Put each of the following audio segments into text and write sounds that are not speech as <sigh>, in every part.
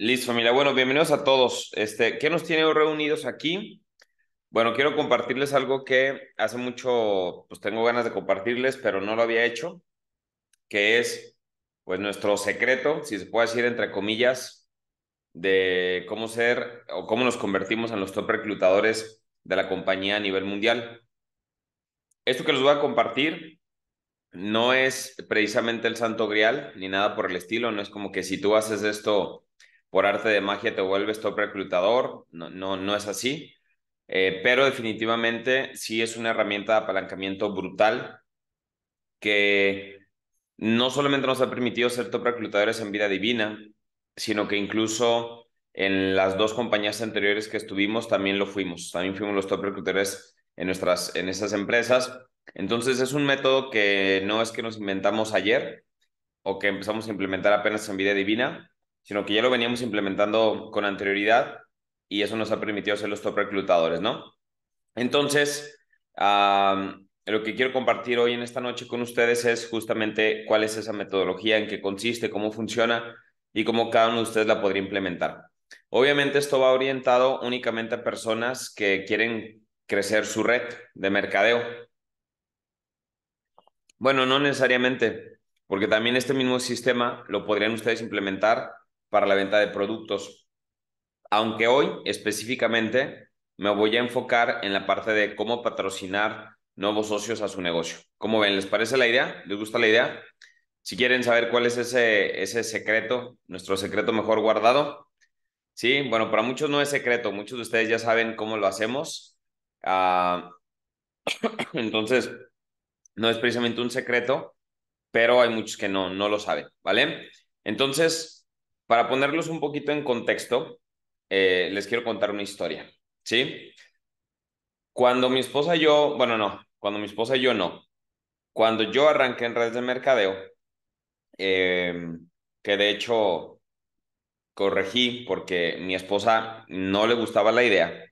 Listo, familia. Bueno, bienvenidos a todos. Este, ¿Qué nos tiene reunidos aquí? Bueno, quiero compartirles algo que hace mucho, pues tengo ganas de compartirles, pero no lo había hecho, que es, pues, nuestro secreto, si se puede decir entre comillas, de cómo ser o cómo nos convertimos en los top reclutadores de la compañía a nivel mundial. Esto que les voy a compartir no es precisamente el santo grial ni nada por el estilo, no es como que si tú haces esto por arte de magia te vuelves top reclutador, no, no, no es así, eh, pero definitivamente sí es una herramienta de apalancamiento brutal que no solamente nos ha permitido ser top reclutadores en vida divina, sino que incluso en las dos compañías anteriores que estuvimos también lo fuimos, también fuimos los top reclutadores en, nuestras, en esas empresas. Entonces es un método que no es que nos inventamos ayer o que empezamos a implementar apenas en vida divina, sino que ya lo veníamos implementando con anterioridad y eso nos ha permitido ser los top reclutadores, ¿no? Entonces, lo que quiero compartir hoy en esta noche con ustedes es justamente cuál es esa metodología, en qué consiste, cómo funciona y cómo cada uno de ustedes la podría implementar. Obviamente esto va orientado únicamente a personas que quieren crecer su red de mercadeo. Bueno, no necesariamente, porque también este mismo sistema lo podrían ustedes implementar para la venta de productos. Aunque hoy específicamente me voy a enfocar en la parte de cómo patrocinar nuevos socios a su negocio. ¿Cómo ven? ¿Les parece la idea? ¿Les gusta la idea? Si quieren saber cuál es ese, ese secreto, nuestro secreto mejor guardado, sí, bueno, para muchos no es secreto, muchos de ustedes ya saben cómo lo hacemos. Ah, <coughs> entonces, no es precisamente un secreto, pero hay muchos que no, no lo saben, ¿vale? Entonces, para ponerlos un poquito en contexto, eh, les quiero contar una historia, ¿sí? Cuando mi esposa y yo, bueno, no, cuando mi esposa y yo no, cuando yo arranqué en redes de mercadeo, em, que de hecho corregí porque mi esposa no le gustaba la idea,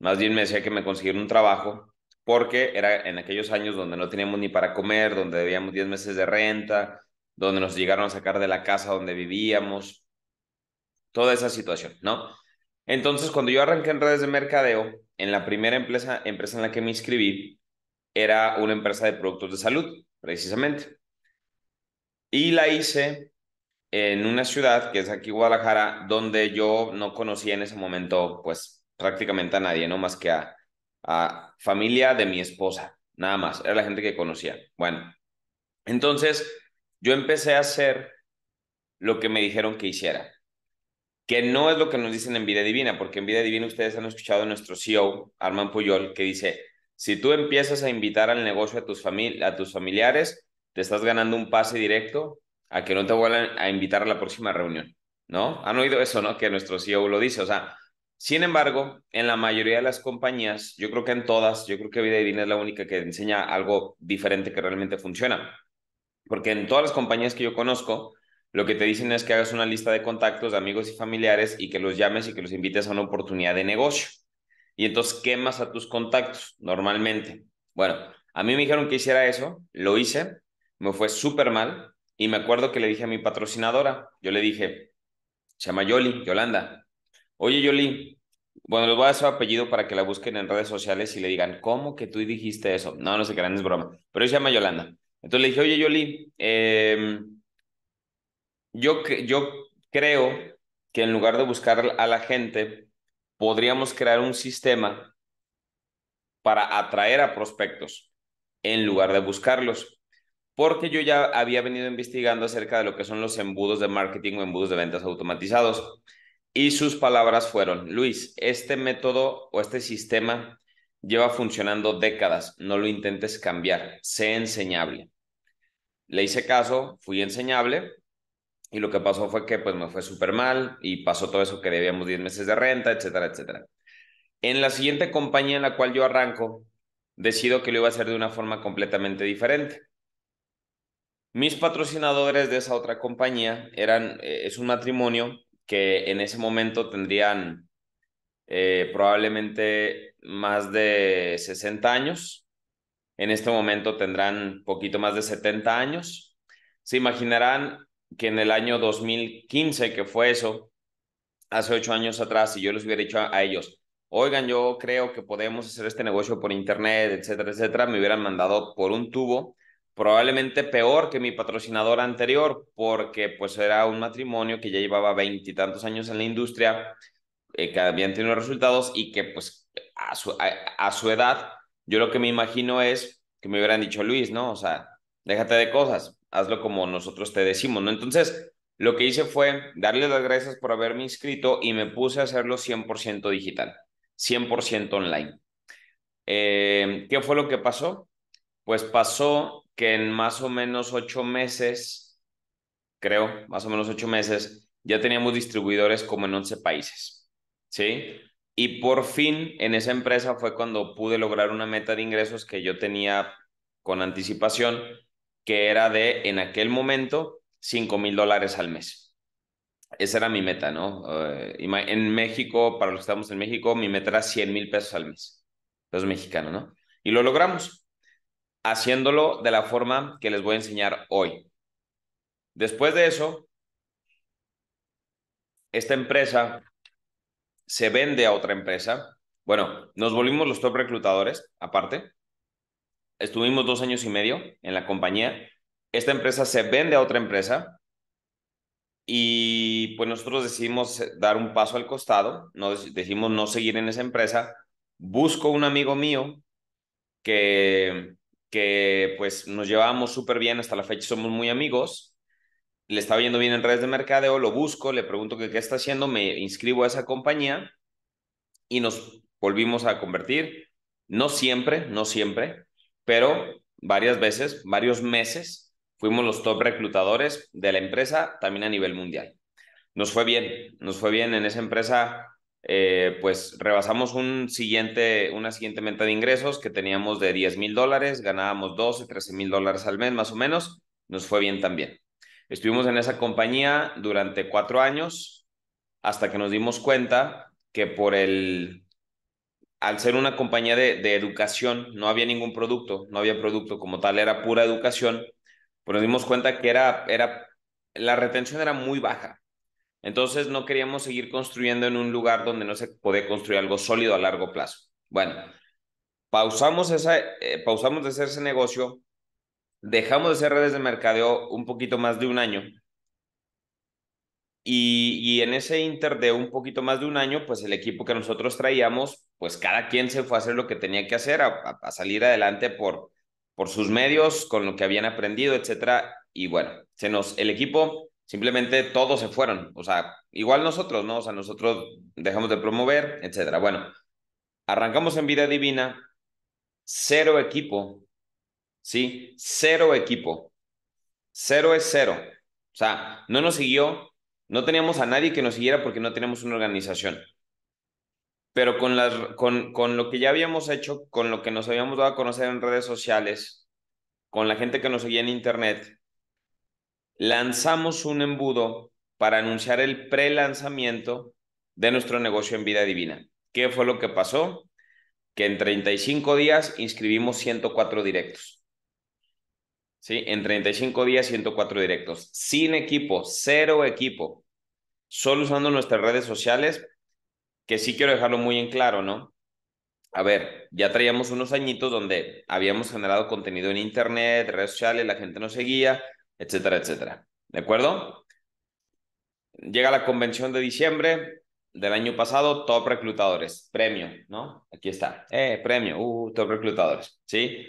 más bien me decía que me consiguiera un trabajo, porque era en aquellos años donde no teníamos ni para comer, donde debíamos 10 meses de renta, donde nos llegaron a sacar de la casa donde vivíamos, toda esa situación, ¿no? Entonces, cuando yo arranqué en redes de mercadeo, en la primera empresa, empresa en la que me inscribí, era una empresa de productos de salud, precisamente. Y la hice en una ciudad, que es aquí Guadalajara, donde yo no conocía en ese momento, pues, prácticamente a nadie, no más que a, a familia de mi esposa, nada más, era la gente que conocía. Bueno, entonces yo empecé a hacer lo que me dijeron que hiciera que no es lo que nos dicen en Vida Divina, porque en Vida Divina ustedes han escuchado a nuestro CEO, Armand Puyol, que dice, si tú empiezas a invitar al negocio a tus, a tus familiares, te estás ganando un pase directo a que no te vuelvan a invitar a la próxima reunión, ¿no? Han oído eso, ¿no? Que nuestro CEO lo dice, o sea, sin embargo, en la mayoría de las compañías, yo creo que en todas, yo creo que Vida Divina es la única que enseña algo diferente que realmente funciona, porque en todas las compañías que yo conozco, lo que te dicen es que hagas una lista de contactos, de amigos y familiares y que los llames y que los invites a una oportunidad de negocio. Y entonces quemas a tus contactos normalmente. Bueno, a mí me dijeron que hiciera eso, lo hice, me fue súper mal y me acuerdo que le dije a mi patrocinadora, yo le dije, se llama Yoli, Yolanda, oye Yoli, bueno, les voy a dar su apellido para que la busquen en redes sociales y le digan, ¿cómo que tú dijiste eso? No, no sé qué, es broma, pero ella se llama Yolanda. Entonces le dije, oye Yoli, eh yo, creo que en lugar de buscar a la gente, podríamos crear un sistema para atraer a prospectos en lugar de buscarlos. Porque yo ya había venido investigando acerca de lo que son los embudos de marketing o embudos de ventas automatizados. Y sus palabras fueron, Luis, este método o este sistema lleva funcionando décadas, no lo intentes cambiar, sé enseñable. Le hice caso, fui enseñable y lo que pasó fue que pues me fue súper mal y pasó todo eso que debíamos 10 meses de renta, etcétera, etcétera. En la siguiente compañía en la cual yo arranco, decido que lo iba a hacer de una forma completamente diferente. Mis patrocinadores de esa otra compañía eran, eh, es un matrimonio que en ese momento tendrían eh, probablemente más de 60 años. En este momento tendrán poquito más de 70 años. Se imaginarán que en el año 2015, que fue eso, hace ocho años atrás, si yo les hubiera dicho a, ellos, oigan, yo creo que podemos hacer este negocio por internet, etcétera, etcétera, me hubieran mandado por un tubo, probablemente peor que mi patrocinador anterior, porque pues era un matrimonio que ya llevaba veintitantos años en la industria, eh, que habían tenido resultados y que pues a su, a su edad, yo lo que me imagino es que me hubieran dicho, Luis, ¿no? O sea, déjate de cosas, hazlo como nosotros te decimos, ¿no? Entonces, lo que hice fue darle las gracias por haberme inscrito y me puse a hacerlo 100% digital, 100% online. Eh, ¿Qué fue lo que pasó? Pues pasó que en más o menos ocho meses, creo, más o menos ocho meses, ya teníamos distribuidores como en 11 países, ¿sí? Y por fin en esa empresa fue cuando pude lograr una meta de ingresos que yo tenía con anticipación que era de, en aquel momento, 5 mil dólares al mes. Esa era mi meta, ¿no? Eh, en México, para los que estamos en México, mi meta era 100 mil pesos al mes. Los mexicanos, ¿no? Y lo logramos, haciéndolo de la forma que les voy a enseñar hoy. Después de eso, esta empresa se vende a otra empresa. Bueno, nos volvimos los top reclutadores, aparte estuvimos dos años y medio en la compañía. Esta empresa se vende a otra empresa y pues nosotros decidimos dar un paso al costado, no, decidimos no seguir en esa empresa. Busco un amigo mío que, que pues nos llevábamos súper bien, hasta la fecha somos muy amigos. Le estaba yendo bien en redes de mercadeo, lo busco, le pregunto que qué está haciendo, me inscribo a esa compañía y nos volvimos a convertir. No siempre, no siempre, pero varias veces, varios meses, fuimos los top reclutadores de la empresa, también a nivel mundial. Nos fue bien, nos fue bien en esa empresa, eh, pues rebasamos un siguiente, una siguiente meta de ingresos que teníamos de 10 mil dólares, ganábamos 12, 13 mil dólares al mes más o menos, nos fue bien también. Estuvimos en esa compañía durante cuatro años hasta que nos dimos cuenta que por el al ser una compañía de, educación, no había ningún producto, no había producto como tal, era pura educación, pues nos dimos cuenta que era, era, la retención era muy baja. Entonces no queríamos seguir construyendo en un lugar donde no se podía construir algo sólido a largo plazo. Bueno, pausamos, esa, eh, pausamos de hacer ese negocio, dejamos de hacer redes de mercadeo un poquito más de un año y, en ese inter de un poquito más de un año, pues el equipo que nosotros traíamos, pues cada quien se fue a hacer lo que tenía que hacer, a, salir adelante por, por sus medios, con lo que habían aprendido, etcétera. Y bueno, se nos, el equipo simplemente todos se fueron, o sea, igual nosotros, ¿no? O sea, nosotros dejamos de promover, etcétera. Bueno, arrancamos en Vida Divina, cero equipo, ¿sí? Cero equipo, cero es cero. O sea, no nos siguió no teníamos a nadie que nos siguiera porque no teníamos una organización. Pero con, las, con lo que ya habíamos hecho, con lo que nos habíamos dado a conocer en redes sociales, con la gente que nos seguía en internet, lanzamos un embudo para anunciar el pre-lanzamiento de nuestro negocio en Vida Divina. ¿Qué fue lo que pasó? Que en 35 días inscribimos 104 directos. ¿sí? En 35 días, 104 directos, sin equipo, cero equipo, solo usando nuestras redes sociales, que sí quiero dejarlo muy en claro, ¿no? A ver, ya traíamos unos añitos donde habíamos generado contenido en internet, redes sociales, la gente nos seguía, etcétera, etcétera. ¿De acuerdo? Llega la convención de diciembre del año pasado, top reclutadores, premio, ¿no? Aquí está, eh, premio, uh, top reclutadores, ¿sí?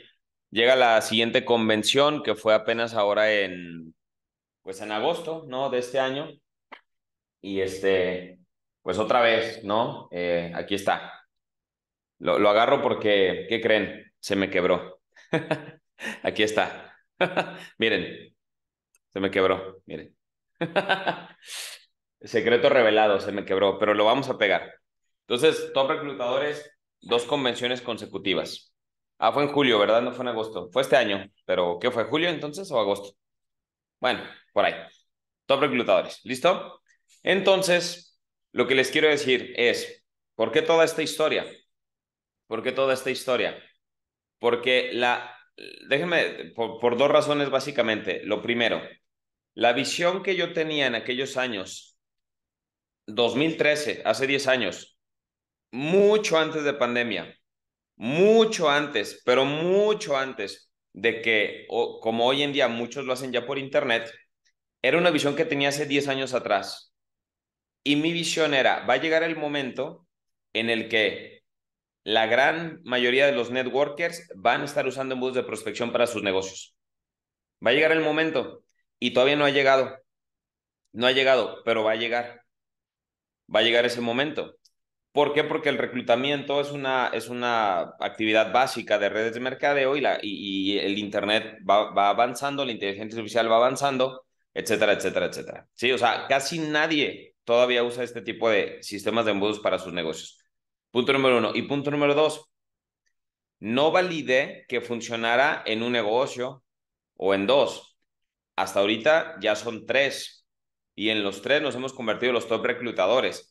Llega la siguiente convención que fue apenas ahora en, pues en agosto, ¿no? De este año. Y este, pues otra vez, ¿no? Eh, aquí está. Lo, lo agarro porque, ¿qué creen? Se me quebró. <laughs> aquí está. <laughs> miren, se me quebró, miren. <laughs> Secreto revelado, se me quebró, pero lo vamos a pegar. Entonces, top reclutadores, dos convenciones consecutivas. Ah, fue en julio, ¿verdad? No fue en agosto. Fue este año. ¿Pero qué fue? ¿Julio entonces o agosto? Bueno, por ahí. Top reclutadores. ¿Listo? Entonces, lo que les quiero decir es, ¿por qué toda esta historia? ¿Por qué toda esta historia? Porque la... Déjenme, por, dos razones básicamente. Lo primero, la visión que yo tenía en aquellos años, 2013, hace 10 años, mucho antes de pandemia, mucho antes, pero mucho antes de que, como hoy en día muchos lo hacen ya por internet, era una visión que tenía hace 10 años atrás. Y mi visión era, va a llegar el momento en el que la gran mayoría de los networkers van a estar usando embudos de prospección para sus negocios. Va a llegar el momento y todavía no ha llegado. No ha llegado, pero va a llegar. Va a llegar ese momento. ¿Por qué? Porque el reclutamiento es una, es una actividad básica de redes de mercadeo y, la, y, el Internet va, avanzando, la inteligencia artificial va avanzando, etcétera, etcétera, etcétera. Sí, o sea, casi nadie todavía usa este tipo de sistemas de embudos para sus negocios. Punto número uno. Y punto número dos, no validé que funcionara en un negocio o en dos. Hasta ahorita ya son tres y en los tres nos hemos convertido en los top reclutadores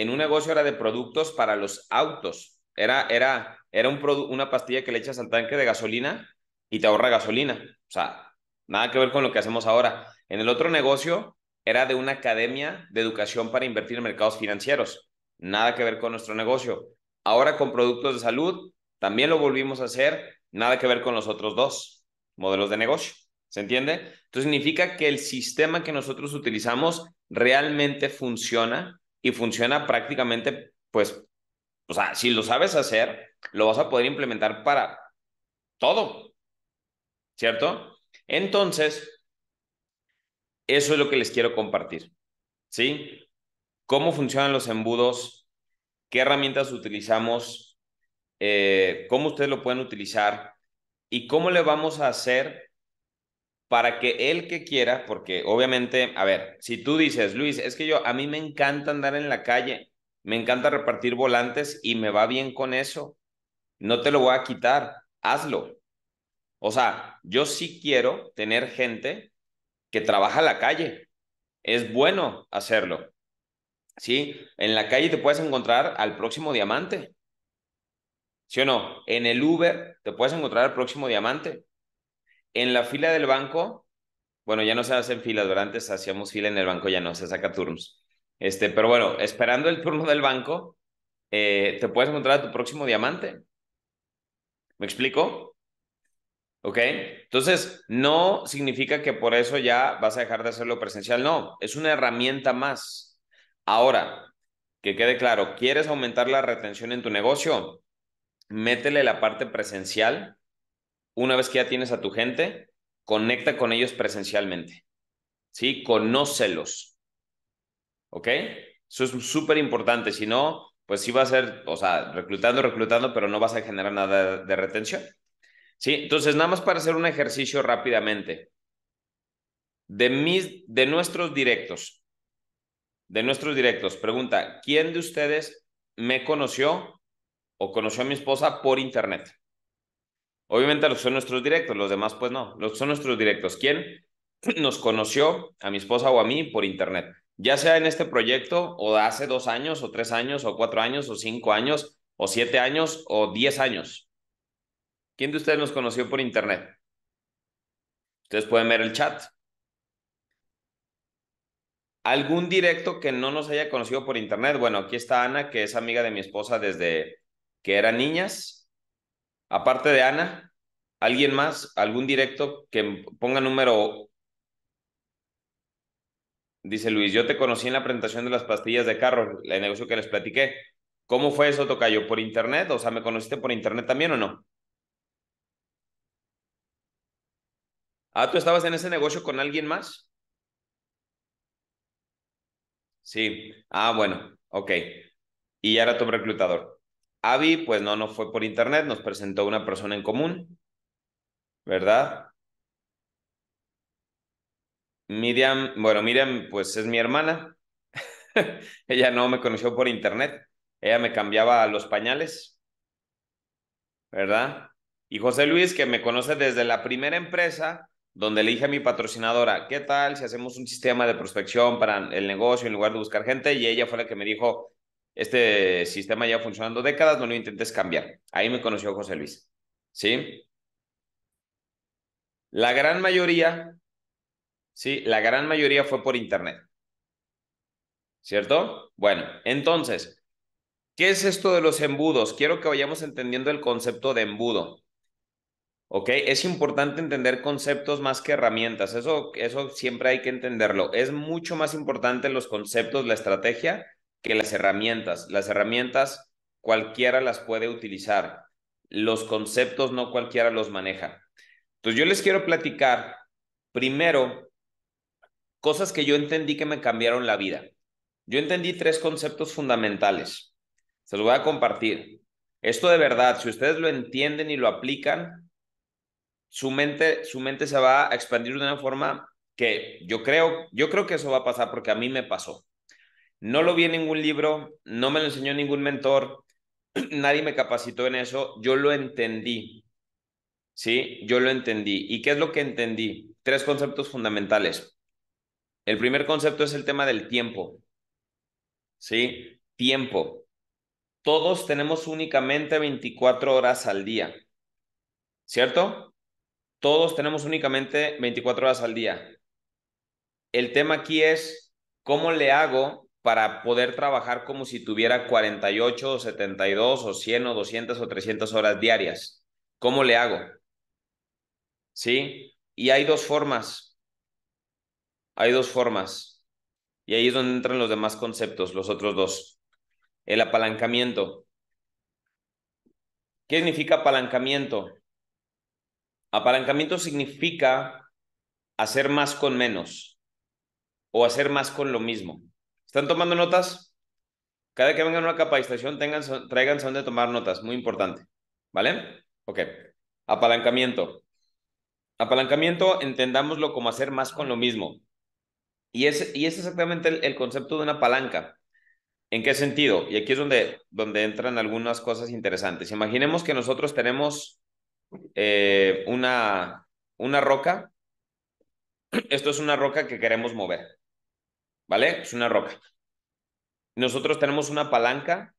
en un negocio era de productos para los autos. Era, era, era un una pastilla que le echas al tanque de gasolina y te ahorra gasolina. O sea, nada que ver con lo que hacemos ahora. En el otro negocio era de una academia de educación para invertir en mercados financieros. Nada que ver con nuestro negocio. Ahora con productos de salud también lo volvimos a hacer. Nada que ver con los otros dos modelos de negocio. ¿Se entiende? Entonces significa que el sistema que nosotros utilizamos realmente funciona y funciona prácticamente, pues, o sea, si lo sabes hacer, lo vas a poder implementar para todo, ¿cierto? Entonces, eso es lo que les quiero compartir, ¿sí? Cómo funcionan los embudos, qué herramientas utilizamos, eh, cómo ustedes lo pueden utilizar y cómo le vamos a hacer para que el que quiera, porque obviamente, a ver, si tú dices, Luis, es que yo, a mí me encanta andar en la calle, me encanta repartir volantes y me va bien con eso, no te lo voy a quitar, hazlo. O sea, yo sí quiero tener gente que trabaja en la calle. Es bueno hacerlo. ¿Sí? En la calle te puedes encontrar al próximo diamante. ¿Sí o no? En el Uber te puedes encontrar al próximo diamante. En la fila del banco, bueno, ya no se hacen filas, ¿verdad? Antes hacíamos fila en el banco, ya no, se saca turnos. Este, pero bueno, esperando el turno del banco, eh, te puedes encontrar a tu próximo diamante. ¿Me explico? ¿Ok? Entonces, no significa que por eso ya vas a dejar de hacerlo presencial, no, es una herramienta más. Ahora, que quede claro, ¿quieres aumentar la retención en tu negocio? Métele la parte presencial una vez que ya tienes a tu gente, conecta con ellos presencialmente. ¿Sí? Conócelos. ¿Ok? Eso es súper importante. Si no, pues sí va a ser, o sea, reclutando, reclutando, pero no vas a generar nada de retención. ¿Sí? Entonces, nada más para hacer un ejercicio rápidamente. De, mis, de nuestros directos, de nuestros directos, pregunta, ¿quién de ustedes me conoció o conoció a mi esposa por internet? Obviamente los son nuestros directos, los demás pues no. Los son nuestros directos, ¿quién <clears throat> nos conoció a mi esposa o a mí por internet? Ya sea en este proyecto o hace dos años o tres años o cuatro años o cinco años o siete años o diez años. ¿Quién de ustedes nos conoció por internet? Ustedes pueden ver el chat. ¿Algún directo que no nos haya conocido por internet? Bueno, aquí está Ana, que es amiga de mi esposa desde que eran niñas aparte de Ana, alguien más, algún directo que ponga número. Dice Luis, yo te conocí en la presentación de las pastillas de carro, el negocio que les platiqué. ¿Cómo fue eso, Tocayo? ¿Por internet? O sea, ¿me conociste por internet también o no? Ah, ¿tú estabas en ese negocio con alguien más? Sí. Ah, bueno, ok. Y ahora era tu reclutador. Avi, pues no, no fue por internet, nos presentó una persona en común, ¿verdad? Miriam, bueno, Miriam, pues es mi hermana. <laughs> Ella no me conoció por internet. Ella me cambiaba los pañales, ¿verdad? Y José Luis, que me conoce desde la primera empresa, donde le dije a mi patrocinadora, ¿qué tal si hacemos un sistema de prospección para el negocio en lugar de buscar gente? Y ella fue la que me dijo, este sistema ya funcionando décadas, no lo intentes cambiar. Ahí me conoció José Luis. ¿Sí? La gran mayoría, sí, la gran mayoría fue por internet. ¿Cierto? Bueno, entonces, ¿qué es esto de los embudos? Quiero que vayamos entendiendo el concepto de embudo. ¿Ok? Es importante entender conceptos más que herramientas. Eso, eso siempre hay que entenderlo. Es mucho más importante los conceptos, la estrategia, que las herramientas. Las herramientas cualquiera las puede utilizar, los conceptos no cualquiera los maneja. Entonces yo les quiero platicar primero cosas que yo entendí que me cambiaron la vida. Yo entendí tres conceptos fundamentales. Se los voy a compartir. Esto de verdad, si ustedes lo entienden y lo aplican, su mente, su mente se va a expandir de una forma que yo creo, yo creo que eso va a pasar porque a mí me pasó. No lo vi en ningún libro, no me lo enseñó ningún mentor, <clears throat> nadie me capacitó en eso, yo lo entendí. ¿Sí? Yo lo entendí. ¿Y qué es lo que entendí? Tres conceptos fundamentales. El primer concepto es el tema del tiempo. ¿Sí? Tiempo. Todos tenemos únicamente 24 horas al día. ¿Cierto? Todos tenemos únicamente 24 horas al día. El tema aquí es cómo le hago para poder trabajar como si tuviera 48 o 72 o 100 o 200 o 300 horas diarias. ¿Cómo le hago? ¿Sí? Y hay dos formas. Hay dos formas. Y ahí es donde entran los demás conceptos, los otros dos. El apalancamiento. ¿Qué significa apalancamiento? Apalancamiento significa hacer más con menos o hacer más con lo mismo. ¿Están tomando notas? Cada que vengan a una capacitación, tengan, traigan son de tomar notas, muy importante. ¿Vale? Ok. Apalancamiento. Apalancamiento, entendámoslo como hacer más con lo mismo. Y es, y es exactamente el, concepto de una palanca. ¿En qué sentido? Y aquí es donde, donde entran algunas cosas interesantes. Imaginemos que nosotros tenemos eh, una, una roca. Esto es una roca que queremos mover. ¿vale? Es una roca. Nosotros tenemos una palanca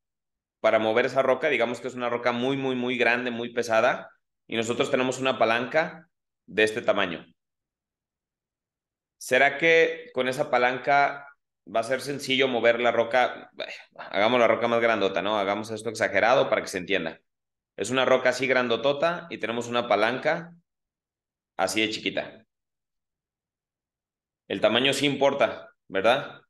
para mover esa roca, digamos que es una roca muy, muy, muy grande, muy pesada, y nosotros tenemos una palanca de este tamaño. ¿Será que con esa palanca va a ser sencillo mover la roca? Hagamos la roca más grandota, ¿no? Hagamos esto exagerado para que se entienda. Es una roca así grandotota y tenemos una palanca así de chiquita. El tamaño sí importa, ¿verdad?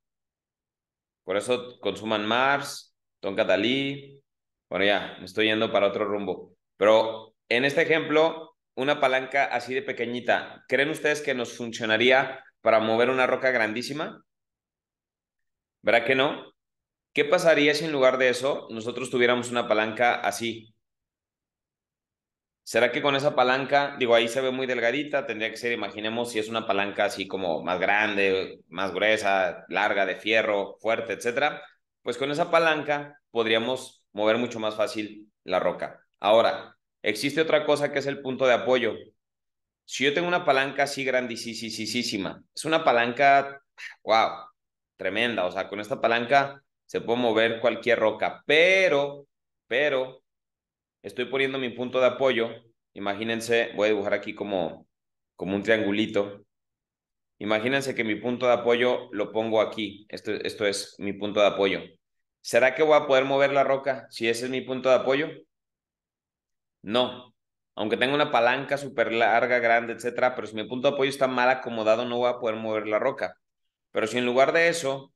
Por eso consuman Mars, Catalí. Bueno, ya, me estoy yendo para otro rumbo. Pero en este ejemplo, una palanca así de pequeñita, ¿creen ustedes que nos funcionaría para mover una roca grandísima? ¿Verdad que no? ¿Qué pasaría si en lugar de eso nosotros tuviéramos una palanca así? ¿Será que con esa palanca, digo, ahí se ve muy delgadita, tendría que ser, imaginemos, si es una palanca así como más grande, más gruesa, larga, de fierro, fuerte, etcétera? Pues con esa palanca podríamos mover mucho más fácil la roca. Ahora, existe otra cosa que es el punto de apoyo. Si yo tengo una palanca así grandísima, es una palanca, wow, tremenda, o sea, con esta palanca se puede mover cualquier roca, pero, pero estoy poniendo mi punto de apoyo. Imagínense, voy a dibujar aquí como, como un triangulito. Imagínense que mi punto de apoyo lo pongo aquí. Esto, esto es mi punto de apoyo. ¿Será que voy a poder mover la roca si ese es mi punto de apoyo? No. Aunque tenga una palanca súper larga, grande, etcétera, pero si mi punto de apoyo está mal acomodado, no voy a poder mover la roca. Pero si en lugar de eso,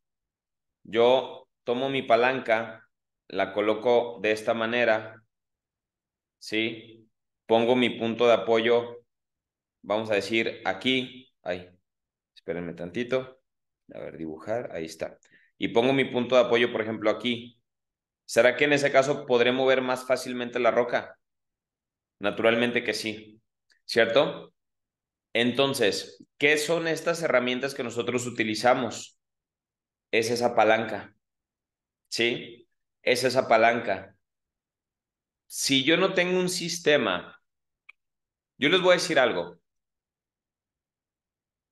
yo tomo mi palanca, la coloco de esta manera ¿sí? Pongo mi punto de apoyo, vamos a decir, aquí, ahí, espérenme tantito, a ver, dibujar, ahí está. Y pongo mi punto de apoyo, por ejemplo, aquí. ¿Será que en ese caso podré mover más fácilmente la roca? Naturalmente que sí, ¿cierto? Entonces, ¿qué son estas herramientas que nosotros utilizamos? Es esa palanca, ¿sí? Es esa palanca si yo no tengo un sistema, yo les voy a decir algo.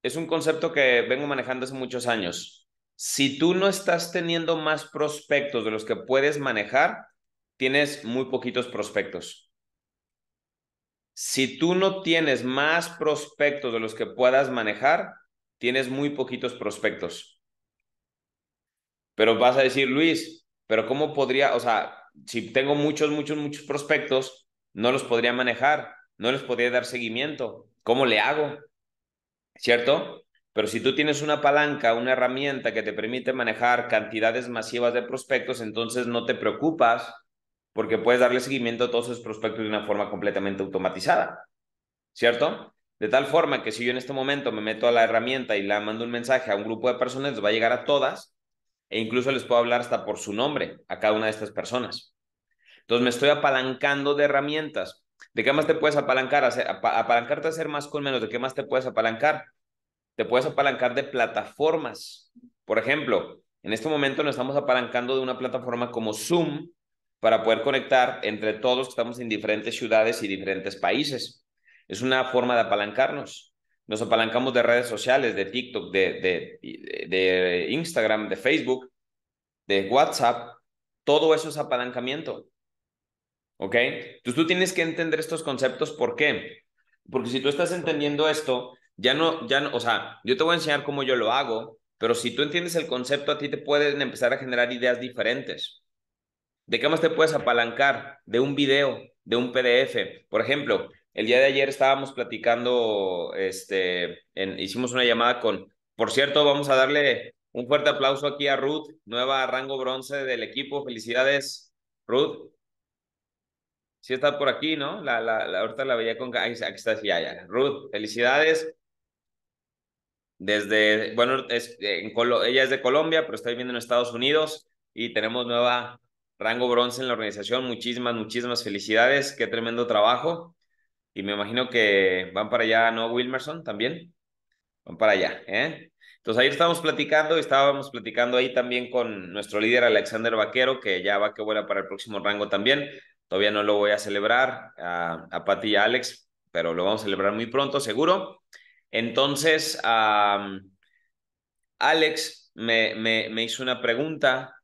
Es un concepto que vengo manejando hace muchos años. Si tú no estás teniendo más prospectos de los que puedes manejar, tienes muy poquitos prospectos. Si tú no tienes más prospectos de los que puedas manejar, tienes muy poquitos prospectos. Pero vas a decir, Luis, pero ¿cómo podría, o sea, si tengo muchos, muchos, muchos prospectos, no los podría manejar, no les podría dar seguimiento. ¿Cómo le hago? ¿Cierto? Pero si tú tienes una palanca, una herramienta que te permite manejar cantidades masivas de prospectos, entonces no te preocupas porque puedes darle seguimiento a todos esos prospectos de una forma completamente automatizada. ¿Cierto? De tal forma que si yo en este momento me meto a la herramienta y la mando un mensaje a un grupo de personas, va a llegar a todas e incluso les puedo hablar hasta por su nombre a cada una de estas personas. Entonces me estoy apalancando de herramientas. ¿De qué más te puedes apalancar? apalancarte a hacer más con menos. ¿De qué más te puedes apalancar? Te puedes apalancar de plataformas. Por ejemplo, en este momento nos estamos apalancando de una plataforma como Zoom para poder conectar entre todos que estamos en diferentes ciudades y diferentes países. Es una forma de apalancarnos nos apalancamos de redes sociales, de TikTok, de, de, de Instagram, de Facebook, de WhatsApp, todo eso es apalancamiento. ¿Ok? Entonces tú tienes que entender estos conceptos. ¿Por qué? Porque si tú estás entendiendo esto, ya no, ya no, o sea, yo te voy a enseñar cómo yo lo hago, pero si tú entiendes el concepto, a ti te pueden empezar a generar ideas diferentes. ¿De qué más te puedes apalancar? De un video, de un PDF. Por ejemplo, el día de ayer estábamos platicando, este, hicimos una llamada con, por cierto, vamos a darle un fuerte aplauso aquí a Ruth, nueva rango bronce del equipo. Felicidades, Ruth. si está por aquí, ¿no? La, la, ahorita la veía con... Aquí, está, sí, ya, ya. Ruth, felicidades. Desde, bueno, es, en ella es de Colombia, pero está viviendo en Estados Unidos y tenemos nueva rango bronce en la organización. Muchísimas, muchísimas felicidades. Qué tremendo trabajo. Y me imagino que van para allá, ¿no, Wilmerson? También. Van para allá, ¿eh? Entonces, ayer estábamos platicando y estábamos platicando ahí también con nuestro líder Alexander Vaquero, que ya va que vuela para el próximo rango también. Todavía no lo voy a celebrar a, a Pati y Alex, pero lo vamos a celebrar muy pronto, seguro. Entonces, Alex me, me, me hizo una pregunta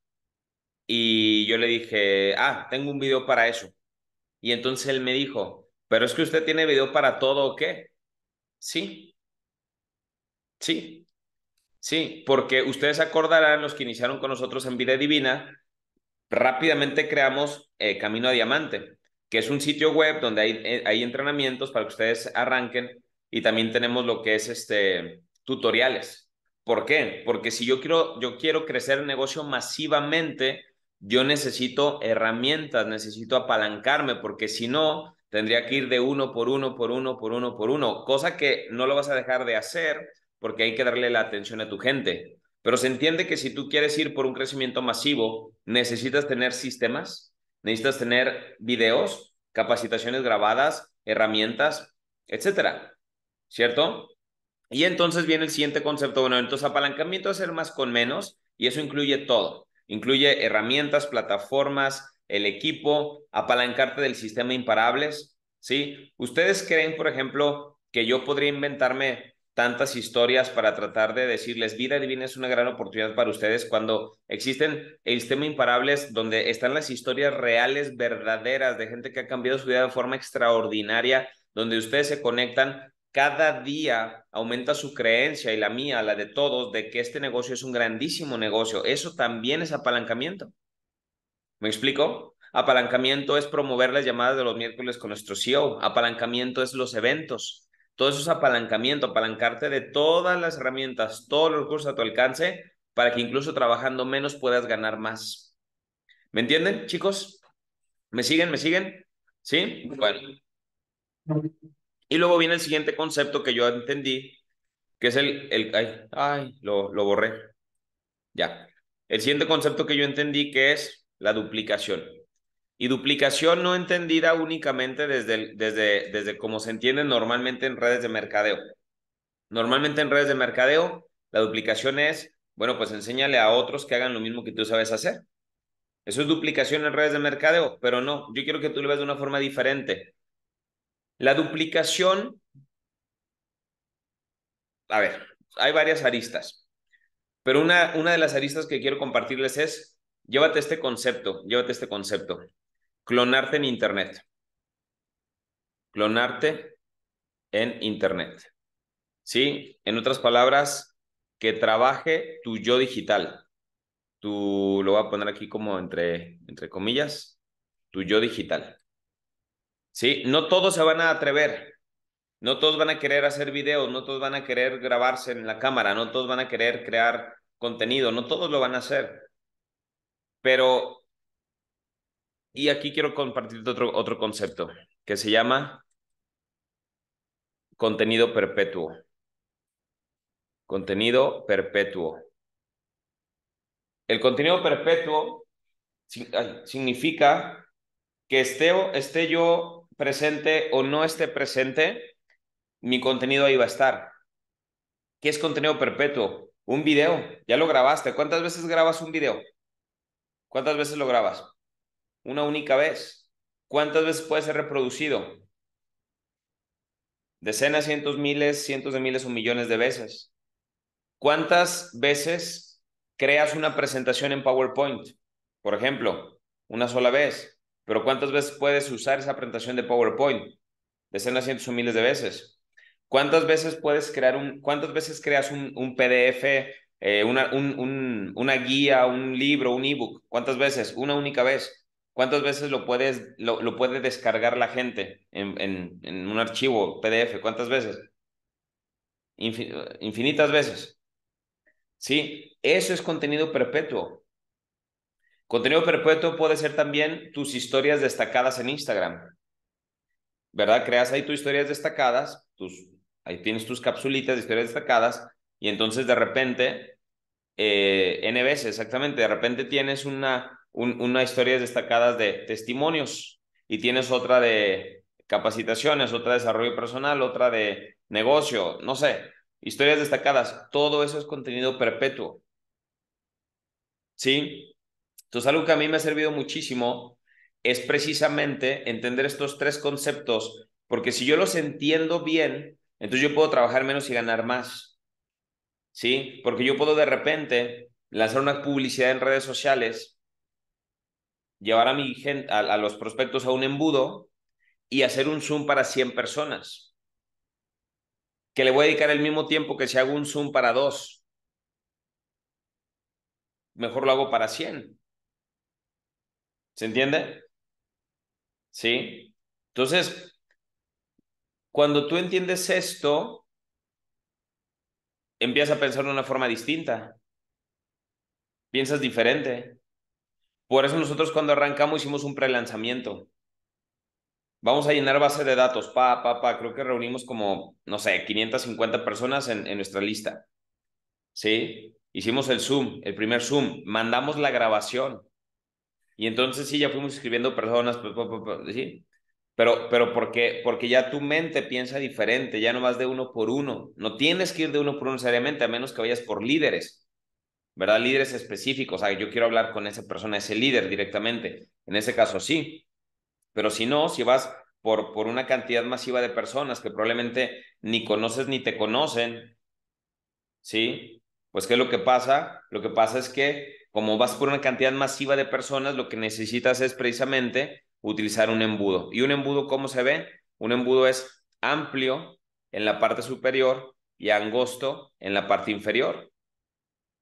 y yo le dije, ah, tengo un video para eso. Y entonces él me dijo, pero es que usted tiene video para todo o qué? Sí. Sí. Sí, porque ustedes acordarán, los que iniciaron con nosotros en Vida Divina, rápidamente creamos eh, Camino a Diamante, que es un sitio web donde hay, eh, hay entrenamientos para que ustedes arranquen y también tenemos lo que es este tutoriales. ¿Por qué? Porque si yo quiero, yo quiero crecer el negocio masivamente, yo necesito herramientas, necesito apalancarme, porque si no, Tendría que ir de uno por uno, por uno, por uno, por uno, cosa que no lo vas a dejar de hacer porque hay que darle la atención a tu gente. Pero se entiende que si tú quieres ir por un crecimiento masivo, necesitas tener sistemas, necesitas tener videos, capacitaciones grabadas, herramientas, etcétera. ¿Cierto? Y entonces viene el siguiente concepto. Bueno, entonces apalancamiento es ser más con menos y eso incluye todo. Incluye herramientas, plataformas, el equipo, apalancarte del sistema imparables, ¿sí? ¿Ustedes creen, por ejemplo, que yo podría inventarme tantas historias para tratar de decirles, vida divina es una gran oportunidad para ustedes cuando existen el sistema imparables donde están las historias reales, verdaderas, de gente que ha cambiado su vida de forma extraordinaria, donde ustedes se conectan cada día aumenta su creencia y la mía, la de todos, de que este negocio es un grandísimo negocio. Eso también es apalancamiento. ¿Me explico? Apalancamiento es promover las llamadas de los miércoles con nuestro CEO. Apalancamiento es los eventos. Todo eso es apalancamiento, apalancarte de todas las herramientas, todos los recursos a tu alcance para que incluso trabajando menos puedas ganar más. ¿Me entienden, chicos? ¿Me siguen? ¿Me siguen? ¿Sí? Bueno. Y luego viene el siguiente concepto que yo entendí, que es el... el ay, ay lo, lo borré. Ya. El siguiente concepto que yo entendí que es la duplicación. Y duplicación no entendida únicamente desde, desde, desde como se entiende normalmente en redes de mercadeo. Normalmente en redes de mercadeo, la duplicación es, bueno, pues enséñale a otros que hagan lo mismo que tú sabes hacer. Eso es duplicación en redes de mercadeo, pero no, yo quiero que tú lo veas de una forma diferente. La duplicación, a ver, hay varias aristas, pero una, una de las aristas que quiero compartirles es Llévate este concepto, llévate este concepto. Clonarte en Internet. Clonarte en Internet. ¿Sí? En otras palabras, que trabaje tu yo digital. tú lo voy a poner aquí como entre, entre comillas, tu yo digital. ¿Sí? No todos se van a atrever. No todos van a querer hacer videos, no todos van a querer grabarse en la cámara, no todos van a querer crear contenido, no todos lo van a hacer. Pero, y aquí quiero compartirte otro, otro concepto que se llama contenido perpetuo. Contenido perpetuo. El contenido perpetuo significa que esté, esté yo presente o no esté presente, mi contenido ahí va a estar. ¿Qué es contenido perpetuo? Un video. Ya lo grabaste. ¿Cuántas veces grabas un video? ¿Cuántas veces lo grabas? Una única vez. ¿Cuántas veces puede ser reproducido? Decenas, cientos, miles, cientos de miles o millones de veces. ¿Cuántas veces creas una presentación en PowerPoint? Por ejemplo, una sola vez. Pero ¿cuántas veces puedes usar esa presentación de PowerPoint? Decenas, cientos o miles de veces. ¿Cuántas veces puedes crear un, cuántas veces creas un, un PDF eh, una, guía, un libro, un ebook. ¿Cuántas veces? Una única vez. ¿Cuántas veces lo, puedes, lo, puede descargar la gente en, un archivo PDF? ¿Cuántas veces? infinitas veces. ¿Sí? Eso es contenido perpetuo. Contenido perpetuo puede ser también tus historias destacadas en Instagram. ¿Verdad? Creas ahí tus historias destacadas, tus, ahí tienes tus capsulitas de historias destacadas y entonces de repente, eh, nbs exactamente, de repente tienes una, una historia destacadas de testimonios y tienes otra de capacitaciones, otra de desarrollo personal, otra de negocio, no sé, historias destacadas. Todo eso es contenido perpetuo. ¿Sí? Entonces, algo que a mí me ha servido muchísimo es precisamente entender estos tres conceptos, porque si yo los entiendo bien, entonces yo puedo trabajar menos y ganar más. ¿sí? Porque yo puedo de repente lanzar una publicidad en redes sociales, llevar a, mi gente, a, los prospectos a un embudo y hacer un Zoom para 100 personas, que le voy a dedicar el mismo tiempo que si hago un Zoom para dos. Mejor lo hago para 100. ¿Se entiende? ¿Sí? Entonces, cuando tú entiendes esto, empiezas a pensar de una forma distinta, piensas diferente. Por eso nosotros cuando arrancamos hicimos un prelanzamiento. Vamos a llenar base de datos, pa, pa, pa. Creo que reunimos como, no sé, 550 personas en, en nuestra lista. ¿Sí? Hicimos el Zoom, el primer Zoom, mandamos la grabación. Y entonces sí, ya fuimos escribiendo personas, ¿sí? Pero, pero porque, porque ya tu mente piensa diferente, ya no vas de uno por uno. No tienes que ir de uno por uno necesariamente, a menos que vayas por líderes, ¿verdad? Líderes específicos. O ah, sea, yo quiero hablar con esa persona, ese líder directamente. En ese caso sí. Pero si no, si vas por, por una cantidad masiva de personas que probablemente ni conoces ni te conocen, ¿sí? Pues ¿qué es lo que pasa? Lo que pasa es que como vas por una cantidad masiva de personas, lo que necesitas es precisamente utilizar un embudo. ¿Y un embudo cómo se ve? Un embudo es amplio en la parte superior y angosto en la parte inferior.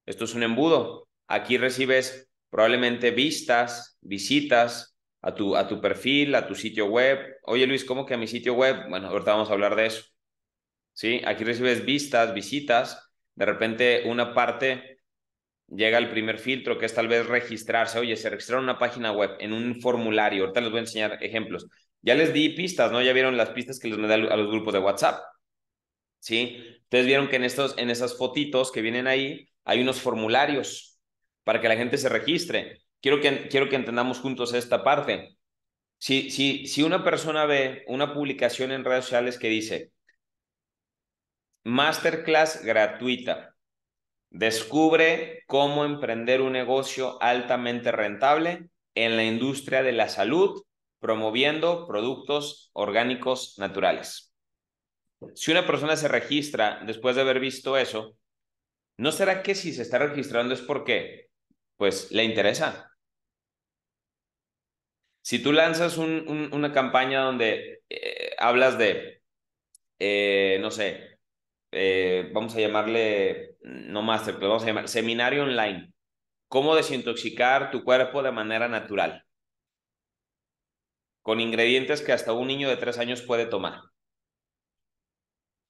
Esto es un embudo. Aquí recibes probablemente vistas, visitas a tu, a tu perfil, a tu sitio web. Oye Luis, ¿cómo que a mi sitio web? Bueno, ahorita vamos a hablar de eso. ¿Sí? Aquí recibes vistas, visitas. De repente una parte llega el primer filtro, que es tal vez registrarse. Oye, se registraron en una página web, en un formulario. Ahorita les voy a enseñar ejemplos. Ya les di pistas, ¿no? Ya vieron las pistas que les mandé a los grupos de WhatsApp. ¿Sí? Ustedes vieron que en, estos, en esas fotitos que vienen ahí hay unos formularios para que la gente se registre. Quiero que, quiero que entendamos juntos esta parte. Si, si, si una persona ve una publicación en redes sociales que dice, masterclass gratuita, Descubre cómo emprender un negocio altamente rentable en la industria de la salud promoviendo productos orgánicos naturales. Si una persona se registra después de haber visto eso, ¿no será que si se está registrando es porque pues le interesa? Si tú lanzas una campaña donde eh, hablas de, eh, no sé, eh, vamos a llamarle, no master pero vamos a llamar seminario online. Cómo desintoxicar tu cuerpo de manera natural. Con ingredientes que hasta un niño de tres años puede tomar.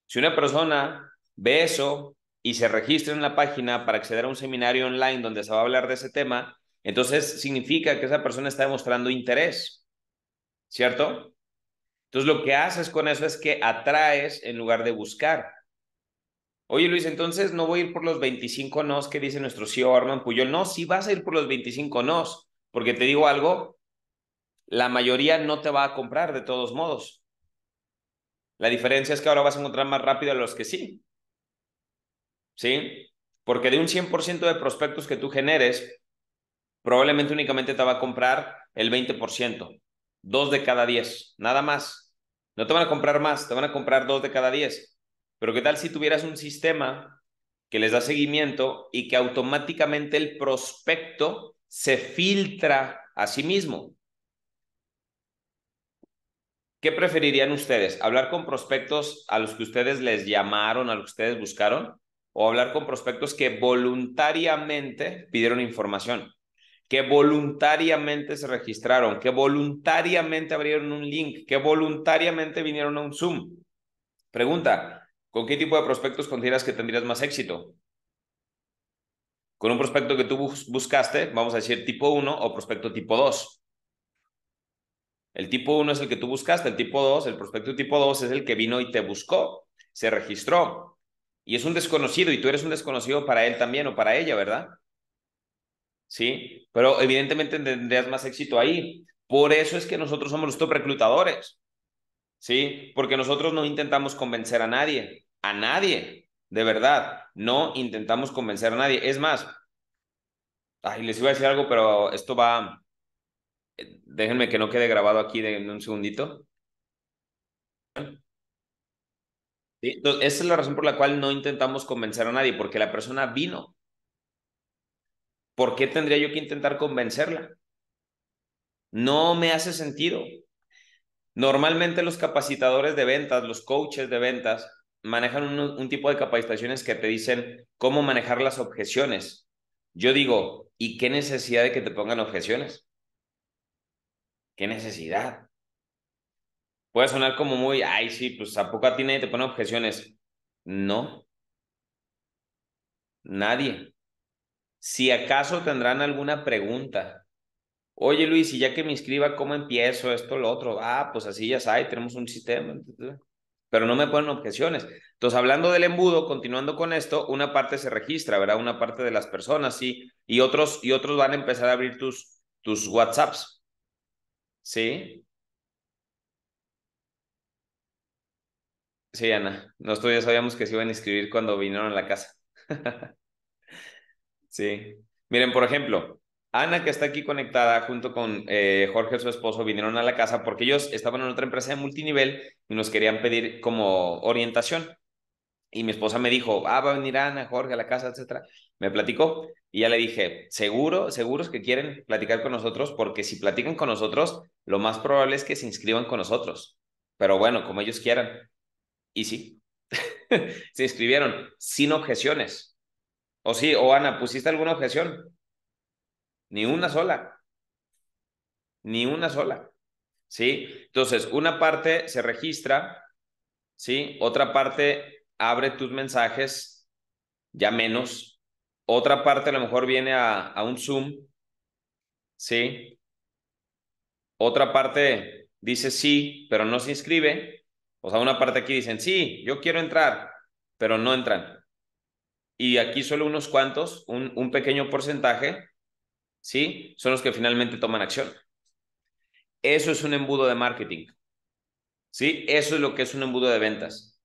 Si una persona ve eso y se registra en la página para acceder a un seminario online donde se va a hablar de ese tema, entonces significa que esa persona está demostrando interés. ¿Cierto? Entonces lo que haces con eso es que atraes en lugar de buscar. Oye Luis, entonces no voy a ir por los 25 nos que dice nuestro CEO Armand Puyol. No, sí vas a ir por los 25 nos, porque te digo algo, la mayoría no te va a comprar de todos modos. La diferencia es que ahora vas a encontrar más rápido a los que sí. ¿Sí? Porque de un 100% de prospectos que tú generes, probablemente únicamente te va a comprar el 20%, dos de cada 10, nada más. No te van a comprar más, te van a comprar dos de cada 10. Pero ¿qué tal si tuvieras un sistema que les da seguimiento y que automáticamente el prospecto se filtra a sí mismo? ¿Qué preferirían ustedes? ¿Hablar con prospectos a los que ustedes les llamaron, a los que ustedes buscaron? ¿O hablar con prospectos que voluntariamente pidieron información? que voluntariamente se registraron, que voluntariamente abrieron un link, que voluntariamente vinieron a un Zoom. Pregunta, ¿Con qué tipo de prospectos consideras que tendrías más éxito? Con un prospecto que tú buscaste, vamos a decir tipo 1 o prospecto tipo 2. El tipo 1 es el que tú buscaste, el tipo 2, el prospecto tipo 2 es el que vino y te buscó, se registró. Y es un desconocido y tú eres un desconocido para él también o para ella, ¿verdad? Sí, pero evidentemente tendrías más éxito ahí. Por eso es que nosotros somos los top reclutadores. ¿sí? Porque nosotros no intentamos convencer a nadie a nadie, de verdad. No intentamos convencer a nadie. Es más, les iba a decir algo, pero esto va, déjenme que no quede grabado aquí en un segundito. Entonces, esa es la razón por la cual no intentamos convencer a nadie, porque la persona vino. ¿Por qué tendría yo que intentar convencerla? No me hace sentido. Normalmente los capacitadores de ventas, los coaches de ventas, manejan un, tipo de capacitaciones que te dicen cómo manejar las objeciones. Yo digo, ¿y qué necesidad de que te pongan objeciones? ¿Qué necesidad? Puede sonar como muy, ay, sí, pues ¿a poco a ti nadie te pone objeciones? No. Nadie. Si acaso tendrán alguna pregunta. Oye, Luis, y ya que me inscriba, ¿cómo empiezo esto, lo otro? Ah, pues así ya sabes, tenemos un sistema pero no me ponen objeciones. Entonces, hablando del embudo, continuando con esto, una parte se registra, ¿verdad? Una parte de las personas, sí, y otros, y otros van a empezar a abrir tus, tus WhatsApps, ¿sí? Sí, Ana, nosotros ya sabíamos que se iban a inscribir cuando vinieron a la casa. <laughs> sí. Miren, por ejemplo, Ana, que está aquí conectada junto con eh, Jorge, su esposo, vinieron a la casa porque ellos estaban en otra empresa de multinivel y nos querían pedir como orientación. Y mi esposa me dijo, ah, va a venir Ana, Jorge a la casa, etcétera. Me platicó y ya le dije, seguro, seguros que quieren platicar con nosotros porque si platican con nosotros, lo más probable es que se inscriban con nosotros. Pero bueno, como ellos quieran. Y sí, <laughs> se inscribieron sin objeciones. O sí, o Ana, ¿pusiste alguna objeción? Ni una sola. Ni una sola. ¿Sí? Entonces, una parte se registra, ¿sí? Otra parte abre tus mensajes, ya menos. Otra parte a lo mejor viene a, un Zoom, ¿sí? Otra parte dice sí, pero no se inscribe. O sea, una parte aquí dicen, sí, yo quiero entrar, pero no entran. Y aquí solo unos cuantos, un, un pequeño porcentaje, ¿sí? Son los que finalmente toman acción. Eso es un embudo de marketing. ¿Sí? Eso es lo que es un embudo de ventas.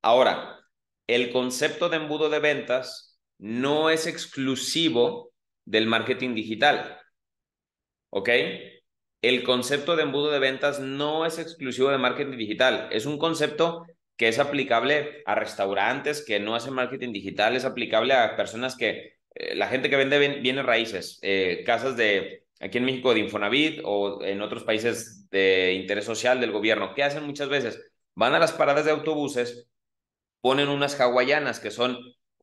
Ahora, el concepto de embudo de ventas no es exclusivo del marketing digital. ¿Ok? El concepto de embudo de ventas no es exclusivo de marketing digital. Es un concepto que es aplicable a restaurantes que no hacen marketing digital, es aplicable a personas que eh, la gente que vende viene raíces, eh, casas de aquí en México de Infonavit o en otros países de interés social del gobierno, ¿qué hacen muchas veces? Van a las paradas de autobuses, ponen unas hawaianas que son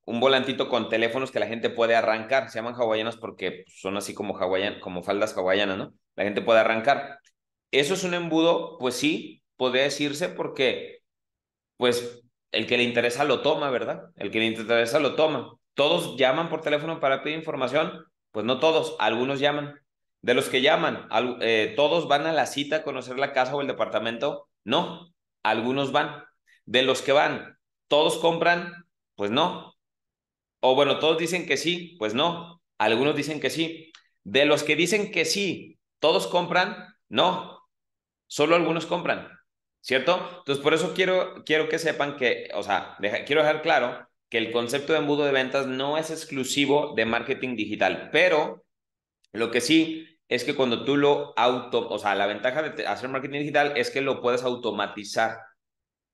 un volantito con teléfonos que la gente puede arrancar, se llaman hawaianas porque son así como como faldas hawaianas, ¿no? La gente puede arrancar. ¿Eso es un embudo? Pues sí, podría decirse porque, pues, el que le interesa lo toma, ¿verdad? El que le interesa lo toma todos llaman por teléfono para pedir información, pues no todos, algunos llaman. De los que llaman, eh, todos van a la cita a conocer la casa o el departamento, no, algunos van. De los que van, todos compran, pues no. O bueno, todos dicen que sí, pues no, algunos dicen que sí. De los que dicen que sí, todos compran, no, solo algunos compran, ¿cierto? Entonces, por eso quiero, quiero que sepan que, o sea, quiero dejar claro el concepto de embudo de ventas no es exclusivo de marketing digital, pero lo que sí es que cuando tú lo auto, o sea, la ventaja de hacer marketing digital es que lo puedes automatizar.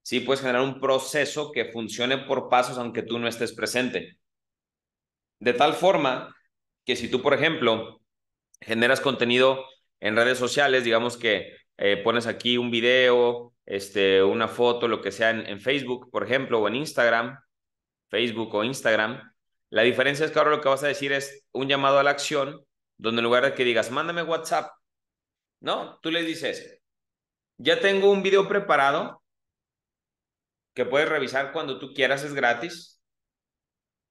Sí, puedes generar un proceso que funcione por pasos aunque tú no estés presente. De tal forma que si tú, por ejemplo, generas contenido en redes sociales, digamos que eh, pones aquí un video, este, una foto, lo que sea en Facebook, por ejemplo, o en Instagram, Facebook o Instagram. La diferencia es que ahora lo que vas a decir es un llamado a la acción, donde en lugar de que digas, mándame WhatsApp, no, tú le dices, ya tengo un video preparado que puedes revisar cuando tú quieras, es gratis.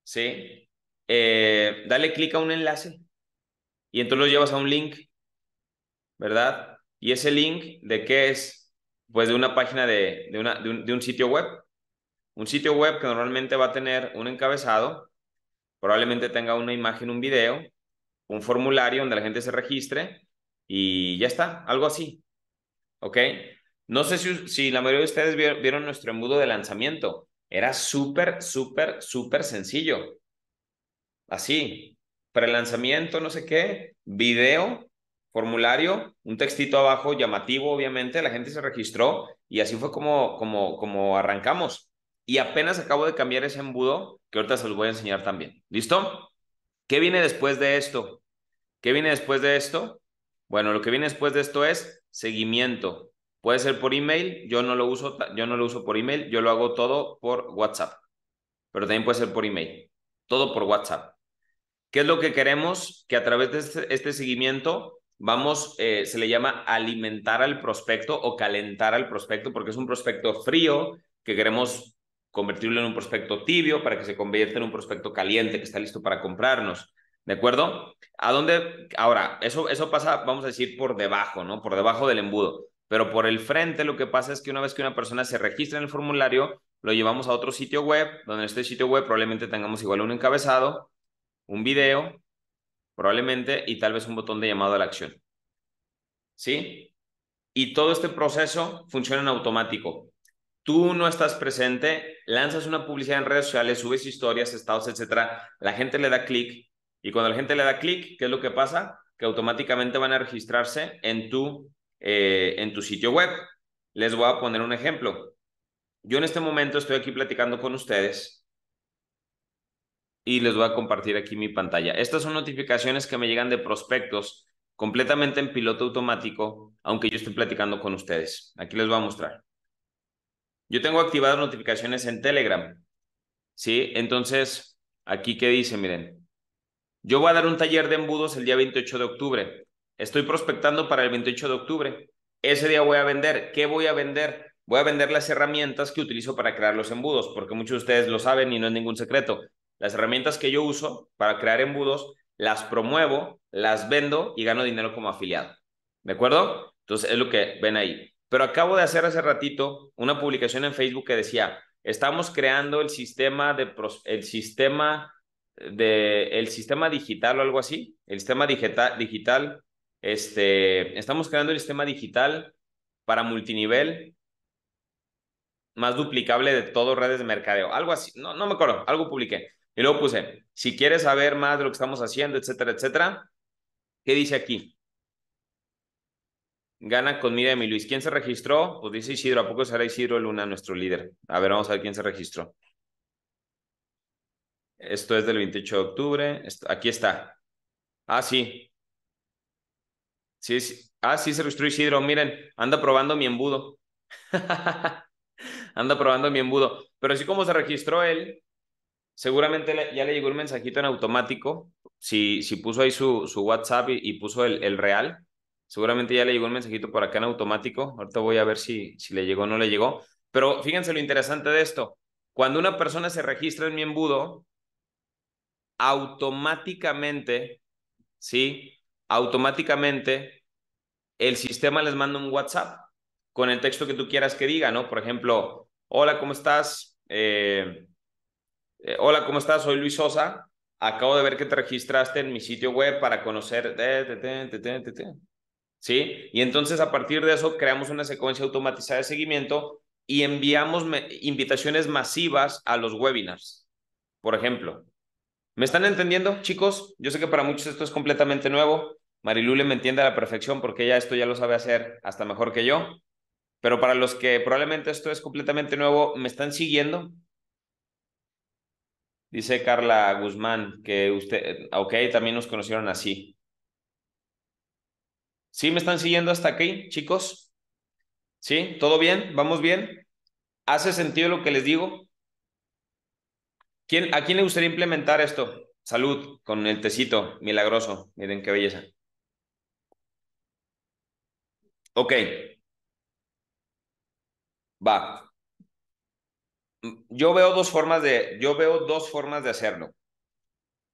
¿Sí? Eh, dale clic a un enlace y entonces lo llevas a un link, ¿verdad? Y ese link, ¿de qué es? Pues de una página de, una, de un sitio web un sitio web que normalmente va a tener un encabezado, probablemente tenga una imagen, un video, un formulario donde la gente se registre y ya está, algo así. ¿Ok? No sé si, si la mayoría de ustedes vieron nuestro embudo de lanzamiento. Era súper, súper, súper sencillo. Así, prelanzamiento, no sé qué, video, formulario, un textito abajo llamativo, obviamente, la gente se registró y así fue como, como, como arrancamos y apenas acabo de cambiar ese embudo que ahorita se los voy a enseñar también. ¿Listo? ¿Qué viene después de esto? ¿Qué viene después de esto? Bueno, lo que viene después de esto es seguimiento. Puede ser por email, yo no lo uso, yo no lo uso por email, yo lo hago todo por WhatsApp. Pero también puede ser por email, todo por WhatsApp. ¿Qué es lo que queremos? Que a través de este, este seguimiento vamos, eh, se le llama alimentar al prospecto o calentar al prospecto, porque es un prospecto frío que queremos convertirlo en un prospecto tibio para que se convierta en un prospecto caliente que está listo para comprarnos. ¿De acuerdo? ¿A dónde? Ahora, eso, eso pasa, vamos a decir, por debajo, ¿no? Por debajo del embudo. Pero por el frente lo que pasa es que una vez que una persona se registra en el formulario, lo llevamos a otro sitio web, donde en este sitio web probablemente tengamos igual un encabezado, un video, probablemente, y tal vez un botón de llamado a la acción. ¿Sí? Y todo este proceso funciona en automático tú no estás presente, lanzas una publicidad en redes sociales, subes historias, estados, etcétera, la gente le da clic y cuando la gente le da clic, ¿qué es lo que pasa? Que automáticamente van a registrarse en tu, eh, en tu sitio web. Les voy a poner un ejemplo. Yo en este momento estoy aquí platicando con ustedes y les voy a compartir aquí mi pantalla. Estas son notificaciones que me llegan de prospectos completamente en piloto automático, aunque yo estoy platicando con ustedes. Aquí les voy a mostrar. Yo tengo activadas notificaciones en Telegram. ¿Sí? Entonces, aquí qué dice, miren. Yo voy a dar un taller de embudos el día 28 de octubre. Estoy prospectando para el 28 de octubre. Ese día voy a vender. ¿Qué voy a vender? Voy a vender las herramientas que utilizo para crear los embudos, porque muchos de ustedes lo saben y no es ningún secreto. Las herramientas que yo uso para crear embudos, las promuevo, las vendo y gano dinero como afiliado. ¿De acuerdo? Entonces es lo que ven ahí. Pero acabo de hacer hace ratito una publicación en Facebook que decía, estamos creando el sistema de el sistema de el sistema digital o algo así, el sistema digital digital este estamos creando el sistema digital para multinivel más duplicable de todas redes de mercadeo, algo así, no no me acuerdo, algo publiqué. Y luego puse, si quieres saber más de lo que estamos haciendo, etcétera, etcétera, ¿qué dice aquí? Gana con mi y Luis. ¿Quién se registró? Pues dice Isidro. ¿A poco será Isidro Luna nuestro líder? A ver, vamos a ver quién se registró. Esto es del 28 de octubre. aquí está. Ah, sí. Sí, Ah, sí, se registró Isidro. Miren, anda probando mi embudo. <laughs> anda probando mi embudo. Pero así como se registró él, seguramente ya le llegó un mensajito en automático. Si, si puso ahí su, su WhatsApp y, puso el, el real Seguramente ya le llegó un mensajito por acá en automático. Ahorita voy a ver si, si le llegó o no le llegó. Pero fíjense lo interesante de esto. Cuando una persona se registra en mi embudo, automáticamente, ¿sí? Automáticamente el sistema les manda un WhatsApp con el texto que tú quieras que diga, ¿no? Por ejemplo, hola, ¿cómo estás? Eh, eh, hola, ¿cómo estás? Soy Luis Sosa. Acabo de ver que te registraste en mi sitio web para conocer... Y entonces a partir de eso creamos una secuencia automatizada de seguimiento y enviamos invitaciones masivas a los webinars, por ejemplo. ¿Me están entendiendo, chicos? Yo sé que para muchos esto es completamente nuevo. Marilule me entiende a la perfección porque ella esto ya lo sabe hacer hasta mejor que yo. Pero para los que probablemente esto es completamente nuevo, ¿me están siguiendo? Dice Carla Guzmán que usted, ok, también nos conocieron así. ¿Sí me están siguiendo hasta aquí, chicos? ¿Sí? ¿Todo bien? ¿Vamos bien? ¿Hace sentido lo que les digo? ¿Quién, ¿A quién le gustaría implementar esto? Salud, con el tecito, milagroso. Miren qué belleza. Ok. Va. Yo veo dos formas de, yo veo dos formas de hacerlo.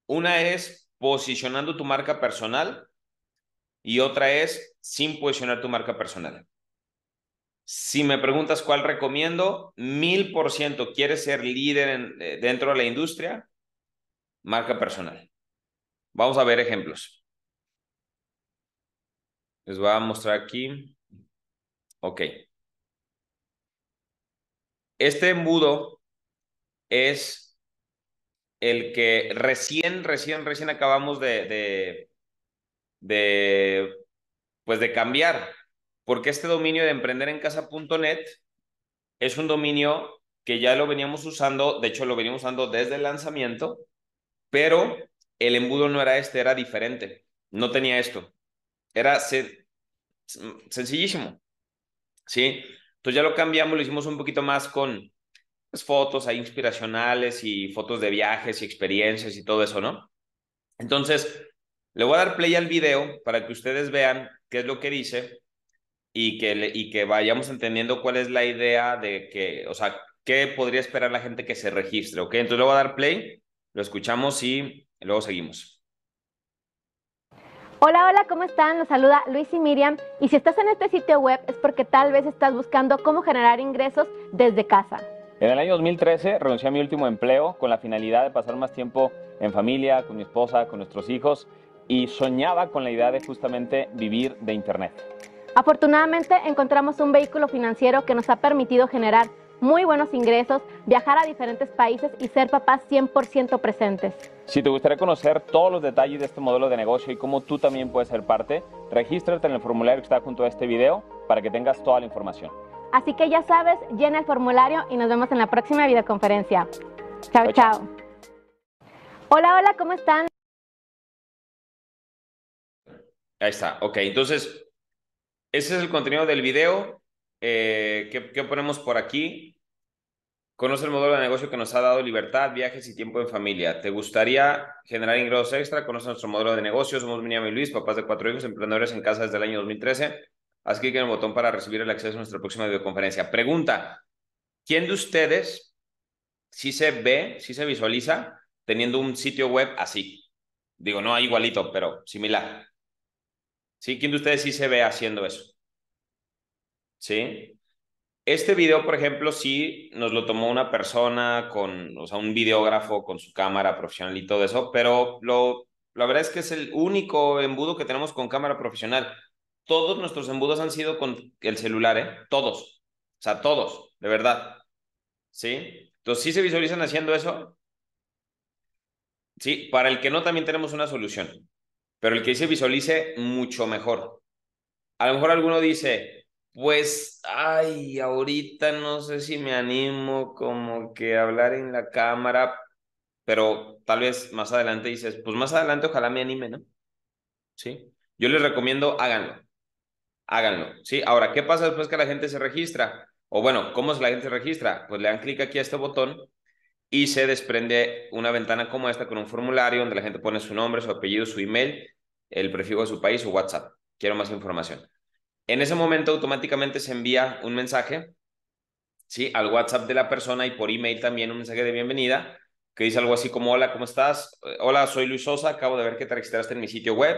Una es posicionando tu marca personal y otra es sin posicionar tu marca personal. Si me preguntas cuál recomiendo, mil por ciento quieres ser líder eh, dentro de la industria, marca personal. Vamos a ver ejemplos. Les voy a mostrar aquí. Ok. Este embudo es el que recién, recién, recién acabamos de, de, pues de cambiar, porque este dominio de emprenderencasa.net es un dominio que ya lo veníamos usando, de hecho lo veníamos usando desde el lanzamiento, pero el embudo no era este, era diferente, no tenía esto, era sencillísimo, ¿sí? Entonces ya lo cambiamos, lo hicimos un poquito más con pues, fotos ahí inspiracionales y fotos de viajes y experiencias y todo eso, ¿no? Entonces, le voy a dar play al video para que ustedes vean qué es lo que dice y que, y que vayamos entendiendo cuál es la idea de que, o sea, qué podría esperar la gente que se registre, ¿ok? Entonces le voy a dar play, lo escuchamos y luego seguimos. Hola, hola, ¿cómo están? Los saluda Luis y Miriam. Y si estás en este sitio web es porque tal vez estás buscando cómo generar ingresos desde casa. En el año 2013 renuncié a mi último empleo con la finalidad de pasar más tiempo en familia, con mi esposa, con nuestros hijos y soñaba con la idea de justamente vivir de Internet. Afortunadamente encontramos un vehículo financiero que nos ha permitido generar muy buenos ingresos, viajar a diferentes países y ser papás 100% presentes. Si te gustaría conocer todos los detalles de este modelo de negocio y cómo tú también puedes ser parte, regístrate en el formulario que está junto a este video para que tengas toda la información. Así que ya sabes, llena el formulario y nos vemos en la próxima videoconferencia. Chao, chao. Hola, hola, ¿cómo están? Ahí está, ok. Entonces, ese es el contenido del video. Eh, ¿qué, ponemos por aquí? Conoce el modelo de negocio que nos ha dado libertad, viajes y tiempo en familia. ¿Te gustaría generar ingresos extra? Conoce nuestro modelo de negocio. Somos Miriam y Luis, papás de cuatro hijos, emprendedores en casa desde el año 2013. Haz clic en el botón para recibir el acceso a nuestra próxima videoconferencia. Pregunta, ¿quién de ustedes si se ve, si se visualiza teniendo un sitio web así? Digo, no igualito, pero similar. ¿Sí? ¿Quién de ustedes sí se ve haciendo eso? ¿Sí? Este video, por ejemplo, sí nos lo tomó una persona con, o sea, un videógrafo con su cámara profesional y todo eso, pero lo, la verdad es que es el único embudo que tenemos con cámara profesional. Todos nuestros embudos han sido con el celular, ¿eh? Todos. O sea, todos, de verdad. ¿Sí? Entonces, ¿sí se visualizan haciendo eso? Sí, para el que no, también tenemos una solución. Pero el que se visualice, mucho mejor. A lo mejor alguno dice, pues, ay, ahorita no sé si me animo como que hablar en la cámara, pero tal vez más adelante dices, pues más adelante ojalá me anime, ¿no? Sí. Yo les recomiendo, háganlo. Háganlo, ¿sí? Ahora, ¿qué pasa después que la gente se registra? O bueno, ¿cómo es la gente se registra? Pues le dan clic aquí a este botón y se desprende una ventana como esta con un formulario donde la gente pone su nombre, su apellido, su email el prefijo de su país o WhatsApp. Quiero más información. En ese momento automáticamente se envía un mensaje, ¿sí? Al WhatsApp de la persona y por email también un mensaje de bienvenida que dice algo así como, hola, ¿cómo estás? Eh, hola, soy Luis Sosa, acabo de ver que te registraste en mi sitio web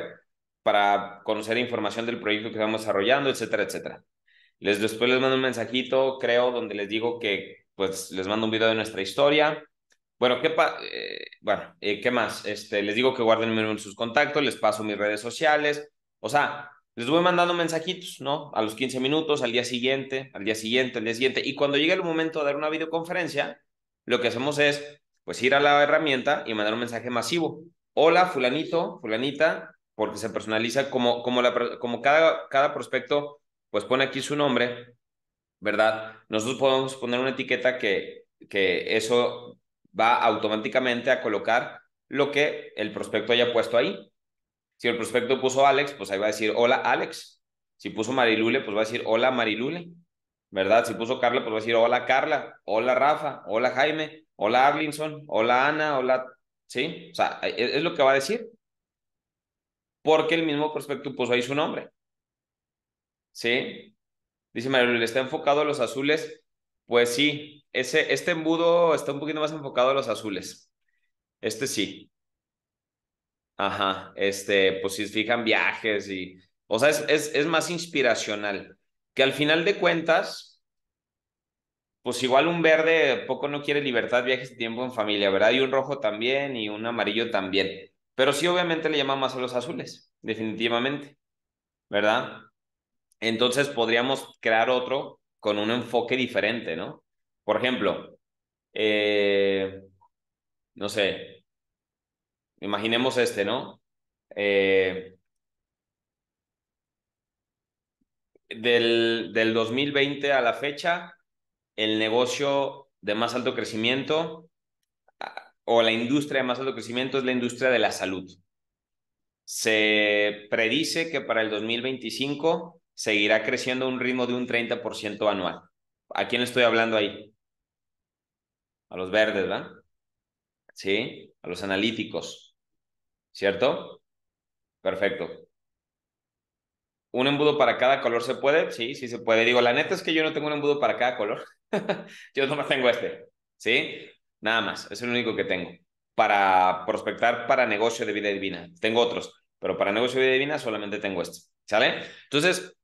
para conocer información del proyecto que estamos desarrollando, etcétera, etcétera. Les, después les mando un mensajito, creo, donde les digo que pues les mando un video de nuestra historia, bueno, ¿qué, eh, bueno, eh, ¿qué más? Este, les digo que guarden en sus contactos, les paso mis redes sociales. O sea, les voy mandando mensajitos, ¿no? A los 15 minutos, al día siguiente, al día siguiente, al día siguiente. Y cuando llega el momento de dar una videoconferencia, lo que hacemos es, pues, ir a la herramienta y mandar un mensaje masivo. Hola, fulanito, fulanita, porque se personaliza como, como, la, como cada, cada prospecto, pues pone aquí su nombre, ¿verdad? Nosotros podemos poner una etiqueta que, que eso va automáticamente a colocar lo que el prospecto haya puesto ahí. Si el prospecto puso Alex, pues ahí va a decir hola Alex. Si puso Marilule, pues va a decir hola Marilule. ¿Verdad? Si puso Carla, pues va a decir hola Carla, hola Rafa, hola Jaime, hola Arlinson, hola Ana, hola... ¿Sí? O sea, e-, e-, es lo que va a decir. Porque el mismo prospecto puso ahí su nombre. ¿Sí? Dice Marilule, ¿está enfocado a los azules? Pues sí, este embudo está un poquito más enfocado a los azules. Este sí. Ajá, este, pues si fijan viajes y, o sea, es, más inspiracional. Que al final de cuentas, pues igual un verde poco no quiere libertad, viajes y tiempo en familia, ¿verdad? Y un rojo también y un amarillo también. Pero sí, obviamente le llama más a los azules, definitivamente, ¿verdad? Entonces podríamos crear otro con un enfoque diferente, ¿no? Por ejemplo, eh, no sé, imaginemos este, ¿no? Eh, del, del 2020 a la fecha, el negocio de más alto crecimiento ah, o la industria de más alto crecimiento es la industria de la salud. Se predice que para el 2025 seguirá creciendo a un ritmo de un 30% anual. ¿A quién estoy hablando ahí? a los verdes, ¿verdad? ¿Sí? A los analíticos, ¿cierto? Perfecto. ¿Un embudo para cada color se puede? Sí, sí se puede. Digo, la neta es que yo no tengo un embudo para cada color. <laughs> yo nomás tengo este, ¿sí? Nada más, es el único que tengo. Para prospectar para negocio de vida divina. Tengo otros, pero para negocio de vida divina solamente tengo este, ¿sale? Entonces,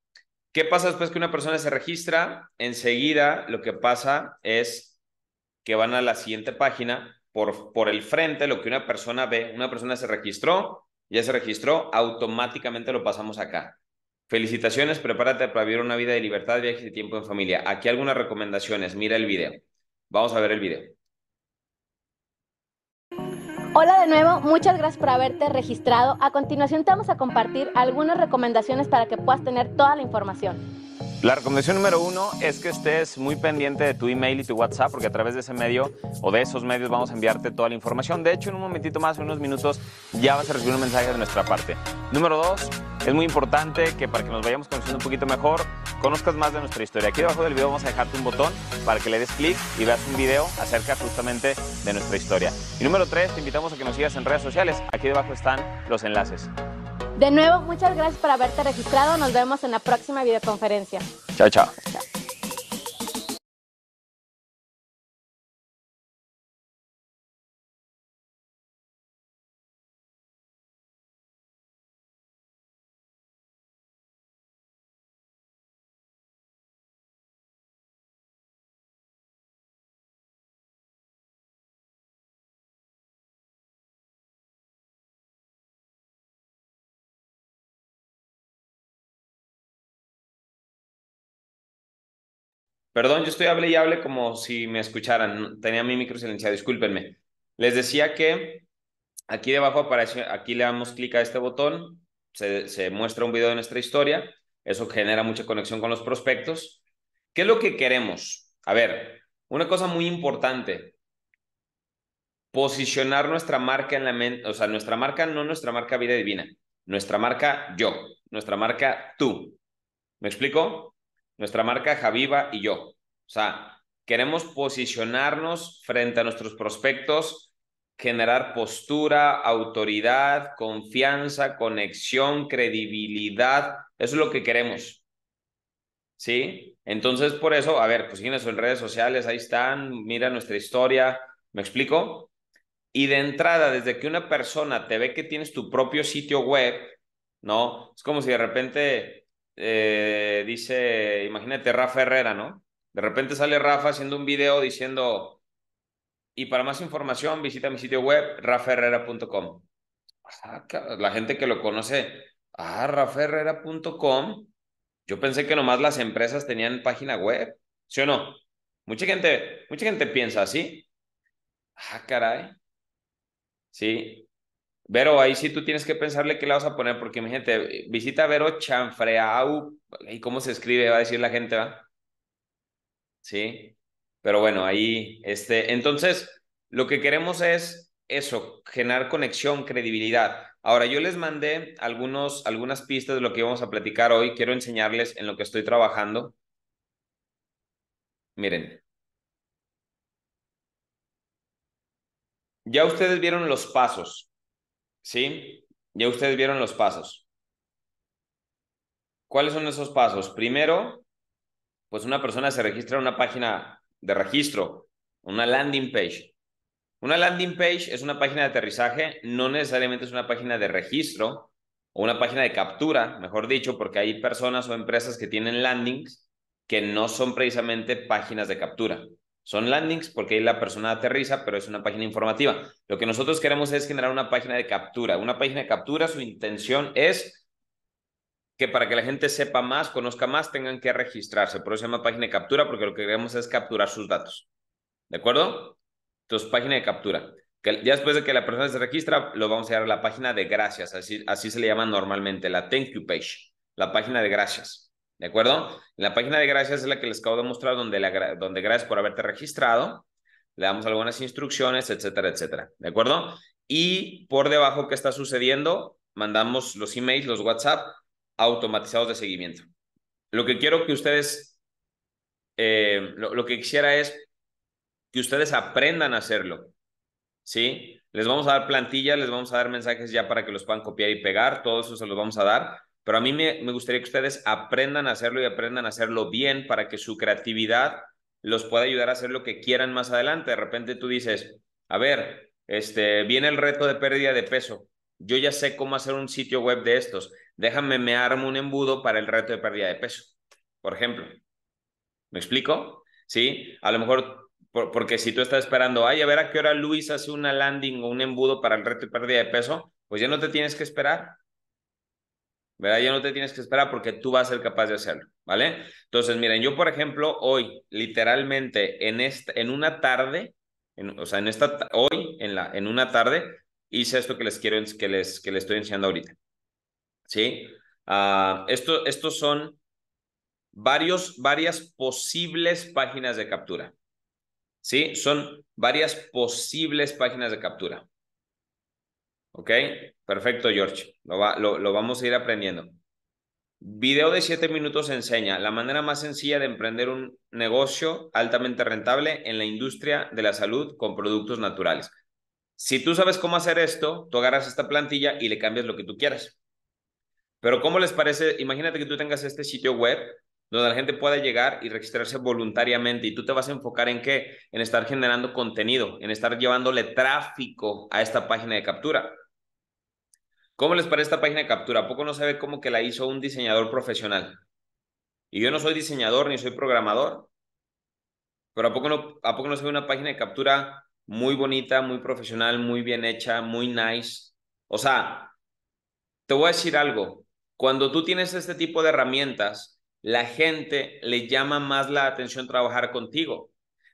¿qué pasa después que una persona se registra? Enseguida lo que pasa es que van a la siguiente página por, por el frente, lo que una persona ve, una persona se registró, ya se registró, automáticamente lo pasamos acá. Felicitaciones, prepárate para vivir una vida de libertad, viajes y tiempo en familia. Aquí algunas recomendaciones, mira el video. Vamos a ver el video. Hola de nuevo, muchas gracias por haberte registrado. A continuación te vamos a compartir algunas recomendaciones para que puedas tener toda la información. La recomendación número uno es que estés muy pendiente de tu email y tu WhatsApp, porque a través de ese medio o de esos medios vamos a enviarte toda la información. De hecho, en un momentito más, en unos minutos, ya vas a recibir un mensaje de nuestra parte. Número dos, es muy importante que para que nos vayamos conociendo un poquito mejor, conozcas más de nuestra historia. Aquí debajo del video vamos a dejarte un botón para que le des clic y veas un video acerca justamente de nuestra historia. Y número tres, te invitamos a que nos sigas en redes sociales. Aquí debajo están los enlaces. De nuevo, muchas gracias por haberte registrado. Nos vemos en la próxima videoconferencia. 再见。Perdón, yo estoy hable y hable como si me escucharan. Tenía mi micro silenciado, discúlpenme. Les decía que aquí debajo aparece, aquí le damos clic a este botón, se, se muestra un video de nuestra historia. Eso genera mucha conexión con los prospectos. ¿Qué es lo que queremos? A ver, una cosa muy importante. Posicionar nuestra marca en la mente, o sea, nuestra marca no nuestra marca vida divina, nuestra marca yo, nuestra marca tú. ¿Me explico? nuestra marca Javiva y yo. O sea, queremos posicionarnos frente a nuestros prospectos, generar postura, autoridad, confianza, conexión, credibilidad. Eso es lo que queremos. ¿Sí? Entonces, por eso, a ver, pues síguenos en redes sociales, ahí están, mira nuestra historia, ¿me explico? Y de entrada, desde que una persona te ve que tienes tu propio sitio web, ¿no? Es como si de repente eh, dice, imagínate Rafa Herrera, ¿no? De repente sale Rafa haciendo un video diciendo, y para más información visita mi sitio web, raferrera.com ah, La gente que lo conoce, ah, rafaherrera.com. Yo pensé que nomás las empresas tenían página web, ¿sí o no? Mucha gente, mucha gente piensa así. Ah, caray. Sí, Vero, ahí sí tú tienes que pensarle qué le vas a poner, porque mi gente, visita Vero Chanfreau, ¿y cómo se escribe? Va a decir la gente, ¿va? Sí, pero bueno, ahí, este, entonces, lo que queremos es eso, generar conexión, credibilidad. Ahora, yo les mandé algunos, algunas pistas de lo que vamos a platicar hoy, quiero enseñarles en lo que estoy trabajando. Miren. Ya ustedes vieron los pasos, ¿Sí? Ya ustedes vieron los pasos. ¿Cuáles son esos pasos? Primero, pues una persona se registra en una página de registro, una landing page. Una landing page es una página de aterrizaje, no necesariamente es una página de registro o una página de captura, mejor dicho, porque hay personas o empresas que tienen landings que no son precisamente páginas de captura. Son landings porque ahí la persona aterriza, pero es una página informativa. Lo que nosotros queremos es generar una página de captura. Una página de captura, su intención es que para que la gente sepa más, conozca más, tengan que registrarse. Por eso se llama página de captura, porque lo que queremos es capturar sus datos. ¿De acuerdo? Entonces, página de captura. Que ya después de que la persona se registra, lo vamos a llamar la página de gracias. Así, así se le llama normalmente, la thank you page, la página de gracias. ¿De acuerdo? En la página de gracias es la que les acabo de mostrar, donde, donde gracias por haberte registrado. Le damos algunas instrucciones, etcétera, etcétera. ¿De acuerdo? Y por debajo, ¿qué está sucediendo? Mandamos los emails, los WhatsApp automatizados de seguimiento. Lo que quiero que ustedes, eh, lo, lo que quisiera es que ustedes aprendan a hacerlo. ¿Sí? Les vamos a dar plantillas, les vamos a dar mensajes ya para que los puedan copiar y pegar, todo eso se los vamos a dar pero a mí me, gustaría que ustedes aprendan a hacerlo y aprendan a hacerlo bien para que su creatividad los pueda ayudar a hacer lo que quieran más adelante. De repente tú dices, a ver, este, viene el reto de pérdida de peso. Yo ya sé cómo hacer un sitio web de estos. Déjame, me armo un embudo para el reto de pérdida de peso, por ejemplo. ¿Me explico? Sí, a lo mejor porque si tú estás esperando, ay, a ver a qué hora Luis hace una landing o un embudo para el reto de pérdida de peso, pues ya no te tienes que esperar. ¿verdad? Ya no te tienes que esperar porque tú vas a ser capaz de hacerlo, ¿vale? Entonces, miren, yo por ejemplo, hoy, literalmente, en, en una tarde, o sea, en esta, hoy, en, la, en una tarde, hice esto que les quiero, que les, que les estoy enseñando ahorita, ¿sí? Ah, esto, estos son varios, varias posibles páginas de captura, ¿sí? Son varias posibles páginas de captura. ¿Ok? Perfecto, George. Lo, lo, vamos a ir aprendiendo. Video de 7 minutos enseña la manera más sencilla de emprender un negocio altamente rentable en la industria de la salud con productos naturales. Si tú sabes cómo hacer esto, tú agarras esta plantilla y le cambias lo que tú quieras. Pero ¿cómo les parece? Imagínate que tú tengas este sitio web donde la gente pueda llegar y registrarse voluntariamente y tú te vas a enfocar en qué? En estar generando contenido, en estar llevándole tráfico a esta página de captura. ¿Cómo les parece esta página de captura? ¿A poco no sabe cómo que la hizo un diseñador profesional? Y yo no soy diseñador ni soy programador, pero ¿a poco no, a poco no se ve una página de captura muy bonita, muy profesional, muy bien hecha, muy nice? O sea, te voy a decir algo. Cuando tú tienes este tipo de herramientas, la gente le llama más la atención trabajar contigo.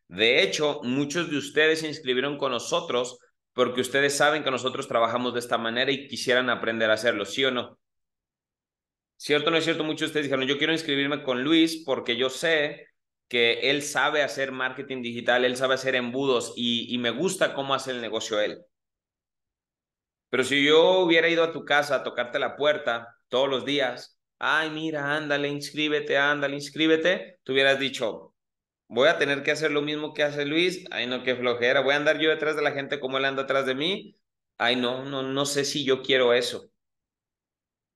De hecho, muchos de ustedes se inscribieron con nosotros porque ustedes saben que nosotros trabajamos de esta manera y quisieran aprender a hacerlo, ¿sí o no? ¿Cierto o no es cierto? Muchos de ustedes dijeron, yo quiero inscribirme con Luis porque yo sé que él sabe hacer marketing digital, él sabe hacer embudos y, y me gusta cómo hace el negocio él. Pero si yo hubiera ido a tu casa a tocarte la puerta todos los días, ay, mira, ándale, inscríbete, ándale, inscríbete, tú hubieras dicho, voy a tener que hacer lo mismo que hace Luis, ay no, qué flojera, voy a andar yo detrás de la gente como él anda atrás de mí, ay no, no, no sé si yo quiero eso.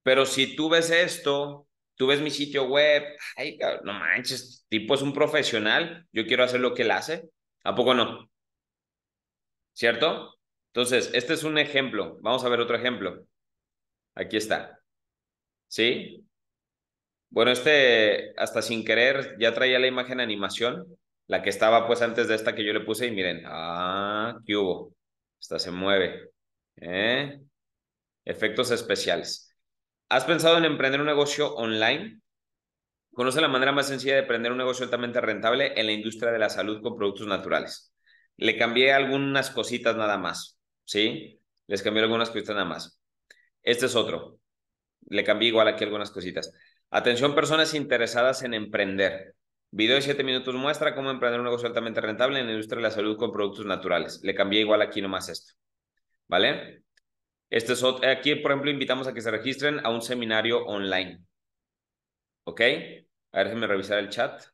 Pero si tú ves esto, tú ves mi sitio web, ay, no manches, este tipo es un profesional, yo quiero hacer lo que él hace, ¿a poco no? ¿Cierto? Entonces, este es un ejemplo, vamos a ver otro ejemplo. Aquí está. ¿Sí? Bueno, este hasta sin querer ya traía la imagen animación, la que estaba pues antes de esta que yo le puse y miren, ah, ¿qué hubo? Esta se mueve. ¿eh? Efectos especiales. ¿Has pensado en emprender un negocio online? Conoce la manera más sencilla de emprender un negocio altamente rentable en la industria de la salud con productos naturales. Le cambié algunas cositas nada más, ¿sí? Les cambié algunas cositas nada más. Este es otro. Le cambié igual aquí algunas cositas. Atención personas interesadas en emprender. Video de 7 minutos muestra cómo emprender un negocio altamente rentable en la industria de la salud con productos naturales. Le cambié igual aquí nomás esto. ¿Vale? Este aquí, por ejemplo, invitamos a que se registren a un seminario online. ¿Ok? A ver, déjenme revisar el chat.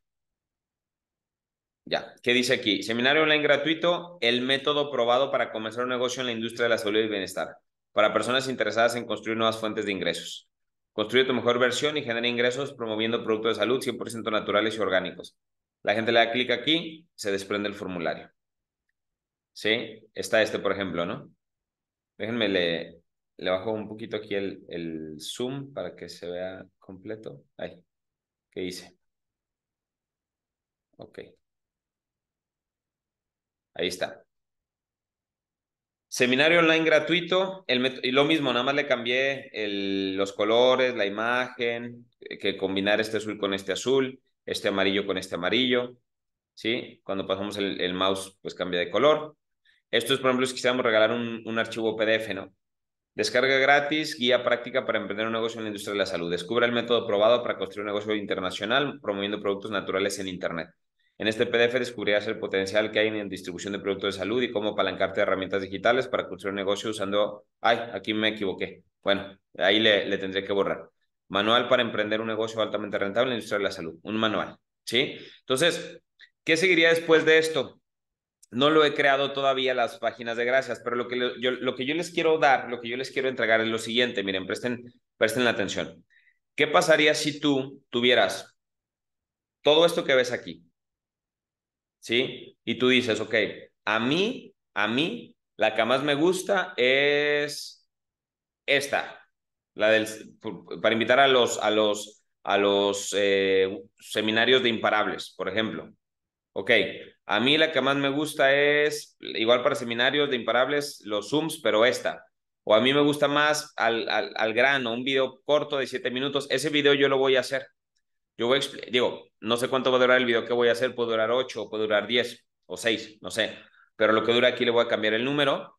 Ya, ¿qué dice aquí? Seminario online gratuito, el método probado para comenzar un negocio en la industria de la salud y bienestar, para personas interesadas en construir nuevas fuentes de ingresos. Construye tu mejor versión y genera ingresos promoviendo productos de salud 100% naturales y orgánicos. La gente le da clic aquí, se desprende el formulario. ¿Sí? Está este, por ejemplo, ¿no? Déjenme, le, le bajo un poquito aquí el, el zoom para que se vea completo. Ahí. ¿Qué hice? Ok. Ahí está. Seminario online gratuito, el y lo mismo, nada más le cambié los colores, la imagen, eh, que combinar este azul con este azul, este amarillo con este amarillo, ¿sí? Cuando pasamos el, mouse, pues cambia de color. Esto es, por ejemplo, si quisiéramos regalar un, un, archivo PDF, ¿no? Descarga gratis, guía práctica para emprender un negocio en la industria de la salud. Descubre el método probado para construir un negocio internacional promoviendo productos naturales en Internet. En este PDF descubrirás el potencial que hay en distribución de productos de salud y cómo apalancarte herramientas digitales para construir un negocio usando... Ay, aquí me equivoqué. Bueno, ahí le, tendré que borrar. Manual para emprender un negocio altamente rentable en la industria de la salud. Un manual, ¿sí? Entonces, ¿qué seguiría después de esto? No lo he creado todavía las páginas de gracias, pero lo que, yo, lo que yo les quiero dar, lo que yo les quiero entregar es lo siguiente. Miren, presten, presten la atención. ¿Qué pasaría si tú tuvieras todo esto que ves aquí? ¿sí? Y tú dices, ok, a mí, a mí, la que más me gusta es esta, la del, para invitar a los, a los, a los eh, seminarios de imparables, por ejemplo. Ok, a mí la que más me gusta es, igual para seminarios de imparables, los Zooms, pero esta. O a mí me gusta más al, al, al grano, un video corto de siete minutos. Ese video yo lo voy a hacer. Yo voy a explicar, digo, no sé cuánto va a durar el video que voy a hacer, puede durar 8, puede durar 10 o 6, no sé, pero lo que dura aquí le voy a cambiar el número.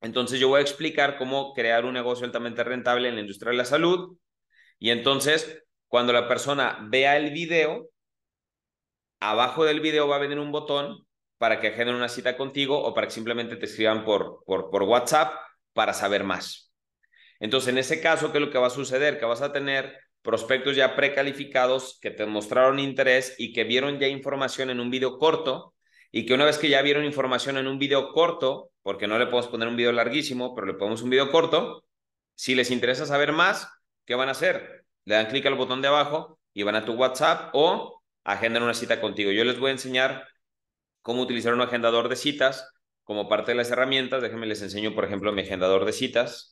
Entonces yo voy a explicar cómo crear un negocio altamente rentable en la industria de la salud y entonces cuando la persona vea el video, abajo del video va a venir un botón para que agenden una cita contigo o para que simplemente te escriban por, por, por WhatsApp para saber más. Entonces, en ese caso, ¿qué es lo que va a suceder? Que vas a tener prospectos ya precalificados que te mostraron interés y que vieron ya información en un video corto y que una vez que ya vieron información en un video corto, porque no le podemos poner un video larguísimo, pero le ponemos un video corto, si les interesa saber más, ¿qué van a hacer? Le dan clic al botón de abajo y van a tu WhatsApp o agendan una cita contigo. Yo les voy a enseñar cómo utilizar un agendador de citas como parte de las herramientas. Déjenme les enseño, por ejemplo, mi agendador de citas.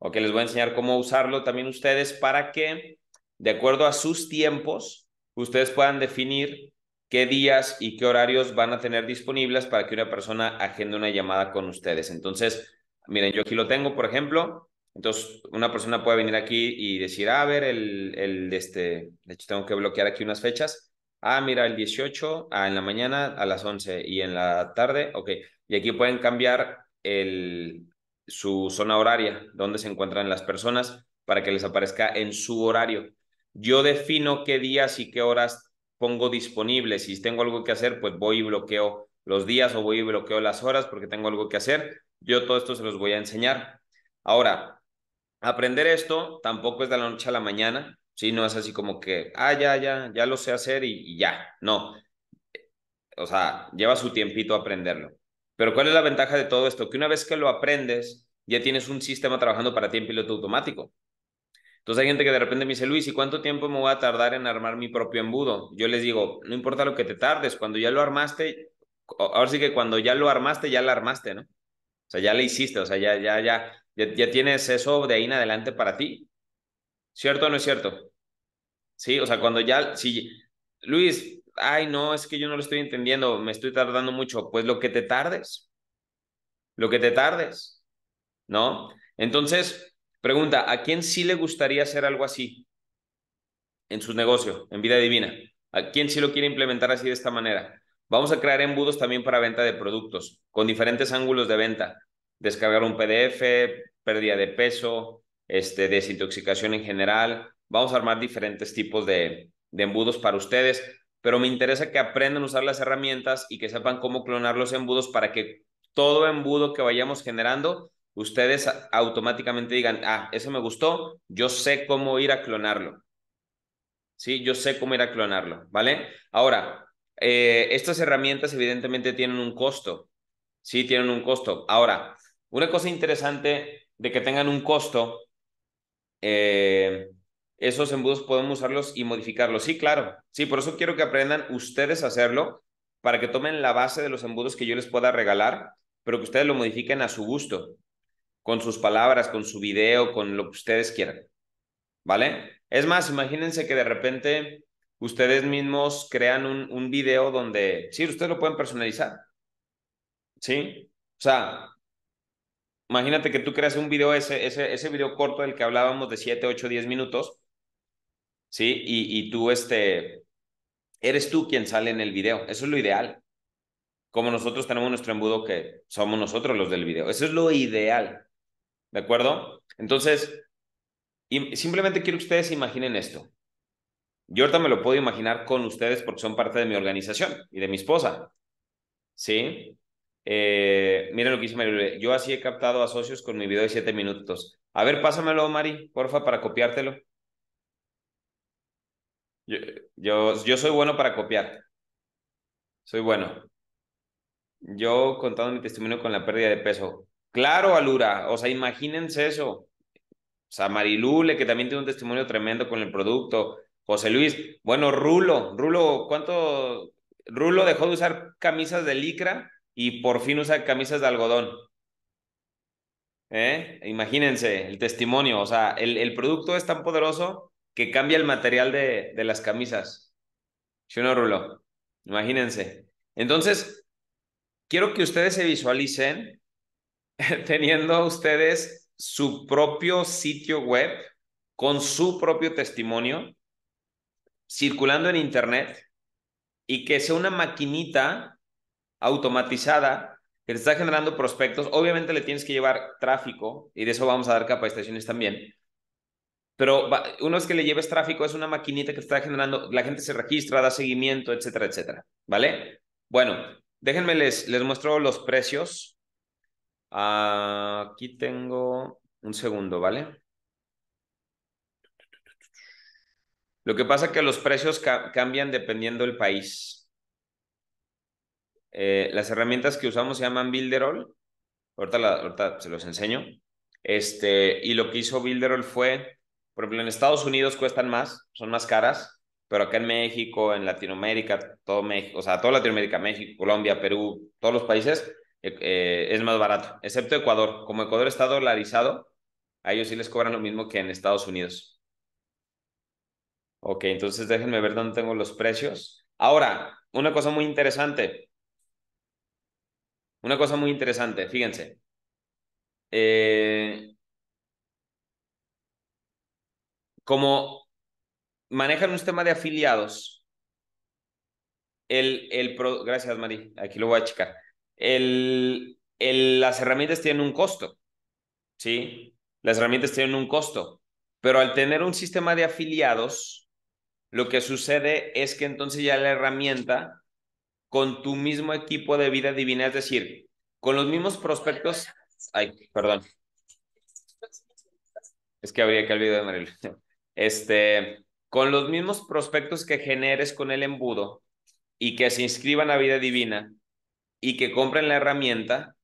Ok, les voy a enseñar cómo usarlo también ustedes para que, de acuerdo a sus tiempos, ustedes puedan definir qué días y qué horarios van a tener disponibles para que una persona agende una llamada con ustedes. Entonces, miren, yo aquí lo tengo, por ejemplo. Entonces, una persona puede venir aquí y decir, a ver, el, el, este, de hecho tengo que bloquear aquí unas fechas. Ah, mira, el 18, ah, en la mañana a las 11 y en la tarde, ok. Y aquí pueden cambiar el, su zona horaria, dónde se encuentran las personas, para que les aparezca en su horario. Yo defino qué días y qué horas pongo disponibles. Si tengo algo que hacer, pues voy y bloqueo los días o voy y bloqueo las horas porque tengo algo que hacer. Yo todo esto se los voy a enseñar. Ahora, aprender esto tampoco es de la noche a la mañana, ¿sí? No es así como que, ah, ya, ya, ya lo sé hacer y, y ya. No. O sea, lleva su tiempito aprenderlo. Pero ¿cuál es la ventaja de todo esto? Que una vez que lo aprendes, ya tienes un sistema trabajando para ti en piloto automático. Entonces hay gente que de repente me dice, Luis, ¿y cuánto tiempo me voy a tardar en armar mi propio embudo? Yo les digo, no importa lo que te tardes, cuando ya lo armaste, ahora sí que cuando ya lo armaste, ya lo armaste, ¿no? O sea, ya le hiciste, o sea, ya, ya, ya, ya, tienes eso de ahí en adelante para ti. ¿Cierto o no es cierto? Sí, o sea, cuando ya, si, Luis, ay, no, es que yo no lo estoy entendiendo, me estoy tardando mucho, pues lo que te tardes, lo que te tardes, ¿no? Entonces, pregunta, ¿a quién sí le gustaría hacer algo así en su negocio, en vida divina? ¿A quién sí lo quiere implementar así de esta manera? Vamos a crear embudos también para venta de productos, con diferentes ángulos de venta. Descargar un PDF, pérdida de peso, este, desintoxicación en general. Vamos a armar diferentes tipos de, de embudos para ustedes pero me interesa que aprendan a usar las herramientas y que sepan cómo clonar los embudos para que todo embudo que vayamos generando, ustedes automáticamente digan, ah, eso me gustó, yo sé cómo ir a clonarlo. Sí, yo sé cómo ir a clonarlo, ¿vale? Ahora, eh, estas herramientas evidentemente tienen un costo. Sí, tienen un costo. Ahora, una cosa interesante de que tengan un costo eh, esos embudos podemos usarlos y modificarlos. Sí, claro. Sí, por eso quiero que aprendan ustedes a hacerlo para que tomen la base de los embudos que yo les pueda regalar, pero que ustedes lo modifiquen a su gusto, con sus palabras, con su video, con lo que ustedes quieran. ¿Vale? Es más, imagínense que de repente ustedes mismos crean un, video donde, sí, ustedes lo pueden personalizar. ¿Sí? O sea, imagínate que tú creas un video, ese, ese, ese video corto del que hablábamos de 7, 8, 10 minutos, ¿sí? Y, tú, este, eres tú quien sale en el video. Eso es lo ideal. Como nosotros tenemos nuestro embudo que somos nosotros los del video. Eso es lo ideal. ¿De acuerdo? Entonces, simplemente quiero que ustedes imaginen esto. Yo ahorita me lo puedo imaginar con ustedes porque son parte de mi organización y de mi esposa. ¿Sí? Eh, miren lo que hice Mari. Yo así he captado a socios con mi video de siete minutos. A ver, pásamelo, Mari, porfa, para copiártelo. Yo, yo, soy bueno para copiar. Soy bueno. Yo contando mi testimonio con la pérdida de peso. Claro, Alura, o sea, imagínense eso. O que también tiene un testimonio tremendo con el producto. José Luis, bueno, Rulo, Rulo, ¿cuánto? Rulo dejó de usar camisas de licra y por fin usa camisas de algodón. ¿Eh? Imagínense el testimonio, o sea, el, el producto es tan poderoso que cambia el material de, las camisas. Si uno rulo, imagínense. Entonces, quiero que ustedes se visualicen <laughs> teniendo ustedes su propio sitio web con su propio testimonio circulando en Internet y que sea una maquinita automatizada que te está generando prospectos. Obviamente le tienes que llevar tráfico y de eso vamos a dar capacitaciones también. Pero uno es que le lleves tráfico, es una maquinita que está generando, la gente se registra, da seguimiento, etcétera, etcétera. ¿Vale? Bueno, déjenme les, les muestro los precios. Ah, aquí tengo un segundo, ¿vale? Lo que pasa es que los precios cambian dependiendo del país. Eh, las herramientas que usamos se llaman Builderall. Ahorita, se los enseño. Este, y lo que hizo Builderall fue por ejemplo, en Estados Unidos cuestan más, son más caras, pero acá en México, en Latinoamérica, todo México, o sea, toda Latinoamérica, México, Colombia, Perú, todos los países, eh, eh, es más barato, excepto Ecuador. Como Ecuador está dolarizado, a ellos sí les cobran lo mismo que en Estados Unidos. Ok, entonces déjenme ver dónde tengo los precios. Ahora, una cosa muy interesante. Una cosa muy interesante, fíjense. Eh, como manejan un sistema de afiliados, el, el gracias Mari, aquí lo voy a checar. El, las herramientas tienen un costo, ¿sí? Las herramientas tienen un costo, pero al tener un sistema de afiliados, lo que sucede es que entonces ya la herramienta con tu mismo equipo de vida divina, es decir, con los mismos prospectos, ay, perdón. Es que habría que olvidar de Marilu. Este, con los mismos prospectos que generes con el embudo y que se inscriban a vida divina y que compren la herramienta,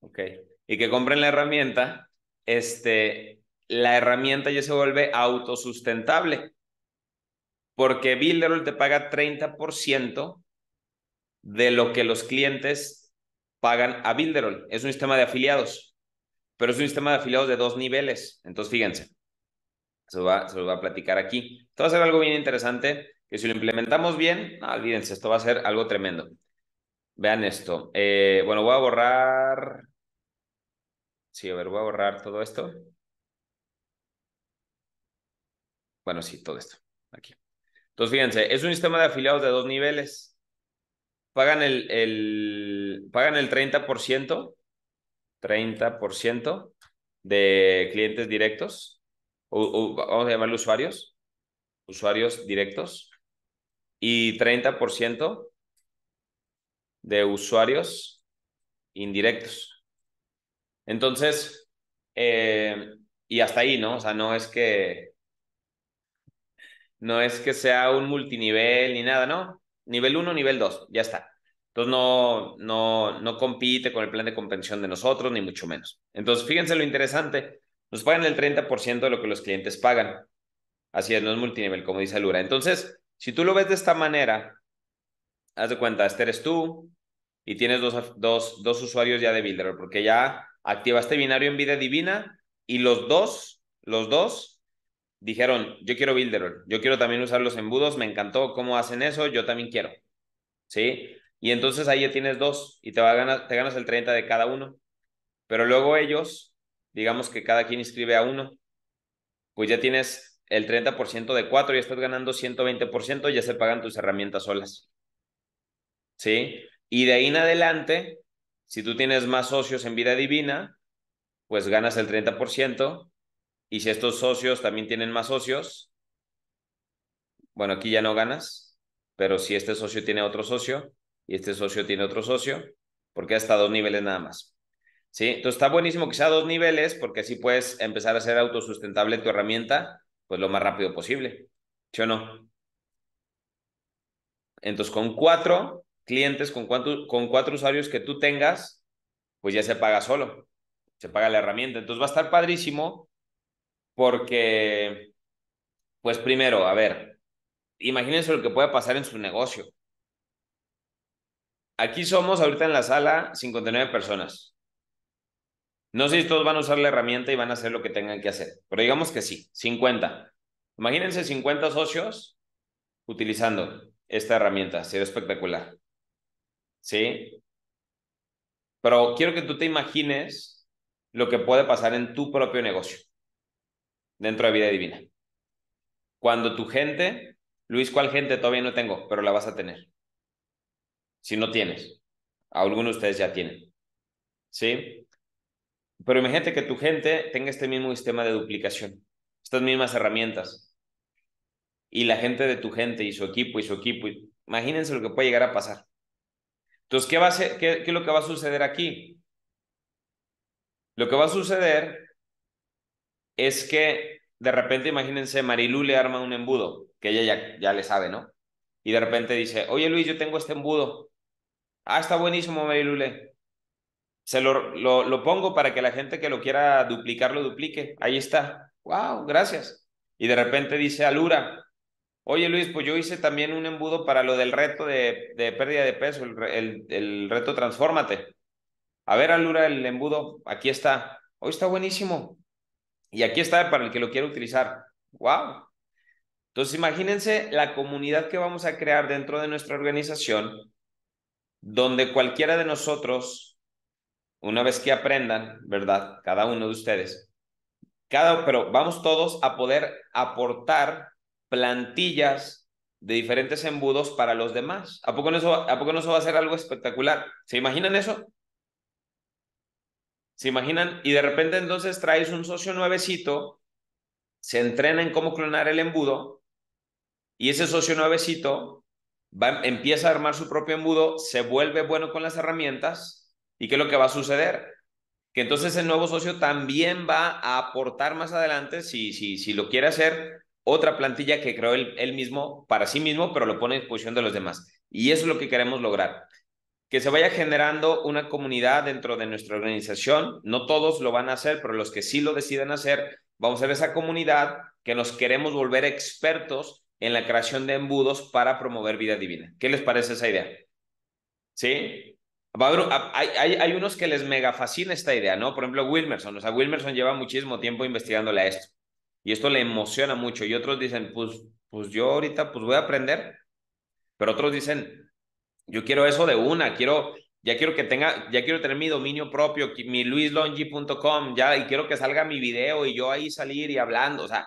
ok, y que compren la herramienta, este, la herramienta ya se vuelve autosustentable porque Builderol te paga 30% de lo que los clientes pagan a Builderol. Es un sistema de afiliados, pero es un sistema de afiliados de dos niveles. Entonces, fíjense, se lo, va, a platicar aquí. Esto va a ser algo bien interesante, que si lo implementamos bien, olvídense, esto va a ser algo tremendo. Vean esto. Eh, bueno, voy a borrar... Sí, a ver, voy a borrar todo esto. Bueno, sí, todo esto. Aquí. Entonces, fíjense, es un sistema de afiliados de dos niveles. Pagan el, el, pagan el 30%, 30% de clientes directos vamos a llamarlo usuarios, usuarios directos, y 30% de usuarios indirectos. Entonces, eh, y hasta ahí, ¿no? O sea, no es que no es que sea un multinivel ni nada, ¿no? Nivel 1, nivel 2, ya está. Entonces no, no, no compite con el plan de compensación de nosotros, ni mucho menos. Entonces, fíjense lo interesante nos pagan el 30% de lo que los clientes pagan. Así es, no es multinivel, como dice Lura. Entonces, si tú lo ves de esta manera, haz de cuenta, este eres tú y tienes dos, dos, dos usuarios ya de Builder, porque ya activaste binario en vida divina y los dos, los dos dijeron, yo quiero Builder, yo quiero también usar los embudos, me encantó cómo hacen eso, yo también quiero. ¿Sí? Y entonces ahí ya tienes dos y te, te ganas el 30 de cada uno. Pero luego ellos digamos que cada quien inscribe a uno, pues ya tienes el 30% de cuatro, y estás ganando 120%, ya se pagan tus herramientas solas. ¿Sí? Y de ahí en adelante, si tú tienes más socios en vida divina, pues ganas el 30%, y si estos socios también tienen más socios, bueno, aquí ya no ganas, pero si este socio tiene otro socio y este socio tiene otro socio, porque hasta dos niveles nada más. ¿sí? Entonces está buenísimo quizá dos niveles porque así puedes empezar a ser autosustentable tu herramienta pues lo más rápido posible, ¿sí o no? Entonces con cuatro clientes, con, cuatro, con cuatro usuarios que tú tengas, pues ya se paga solo, se paga la herramienta. Entonces va a estar padrísimo porque, pues primero, a ver, imagínense lo que puede pasar en su negocio. Aquí somos ahorita en la sala 59 personas. No sé si pues todos van a usar la herramienta y van a hacer lo que tengan que hacer, pero digamos que sí, 50. Imagínense 50 socios utilizando esta herramienta, sería espectacular. ¿Sí? Pero quiero que tú te imagines lo que puede pasar en tu propio negocio, dentro de vida divina. Cuando tu gente, Luis, ¿cuál gente todavía no tengo, pero la vas a tener? Si no tienes, algunos de ustedes ya tienen. ¿Sí? Pero imagínate que tu gente tenga este mismo sistema de duplicación, estas mismas herramientas. Y la gente de tu gente y su equipo y su equipo. Imagínense lo que puede llegar a pasar. Entonces, ¿qué, va a qué, es lo que va a suceder aquí? Lo que va a suceder es que de repente, imagínense, Marilu le arma un embudo, que ella ya, ya le sabe, ¿no? Y de repente dice, oye Luis, yo tengo este embudo. Ah, está buenísimo, Marilule. Se lo, pongo para que la gente que lo quiera duplicar lo duplique. Ahí está. ¡Wow! Gracias. Y de repente dice Alura, oye Luis, pues yo hice también un embudo para lo del reto de, pérdida de peso, el, reto Transfórmate. A ver, Alura, el embudo, aquí está. Hoy oh, está buenísimo. Y aquí está para el que lo quiera utilizar. ¡Wow! Entonces, imagínense la comunidad que vamos a crear dentro de nuestra organización, donde cualquiera de nosotros una vez que aprendan, ¿verdad? Cada uno de ustedes, cada, pero vamos todos a poder aportar plantillas de diferentes embudos para los demás. ¿A poco no eso, a poco eso va a ser algo espectacular? ¿Se imaginan eso? ¿Se imaginan? Y de repente entonces traes un socio nuevecito, se entrena en cómo clonar el embudo y ese socio nuevecito empieza a armar su propio embudo, se vuelve bueno con las herramientas ¿Y qué es lo que va a suceder? Que entonces el nuevo socio también va a aportar más adelante, si, si, lo quiere hacer, otra plantilla que creó él, mismo para sí mismo, pero lo pone en disposición de los demás. Y eso es lo que queremos lograr que se vaya generando una comunidad dentro de nuestra organización. No todos lo van a hacer, pero los que sí lo deciden hacer, vamos a ser esa comunidad que nos queremos volver expertos en la creación de embudos para promover vida divina. ¿Qué les parece esa idea? ¿Sí? hay, hay, unos que les mega fascina esta idea, ¿no? Por ejemplo, Wilmerson. O sea, Wilmerson lleva muchísimo tiempo investigándole a esto. Y esto le emociona mucho. Y otros dicen, pues, pues yo ahorita pues voy a aprender. Pero otros dicen, yo quiero eso de una, quiero, ya quiero que tenga, ya quiero tener mi dominio propio, mi luislongi.com, ya, y quiero que salga mi video y yo ahí salir y hablando. O sea,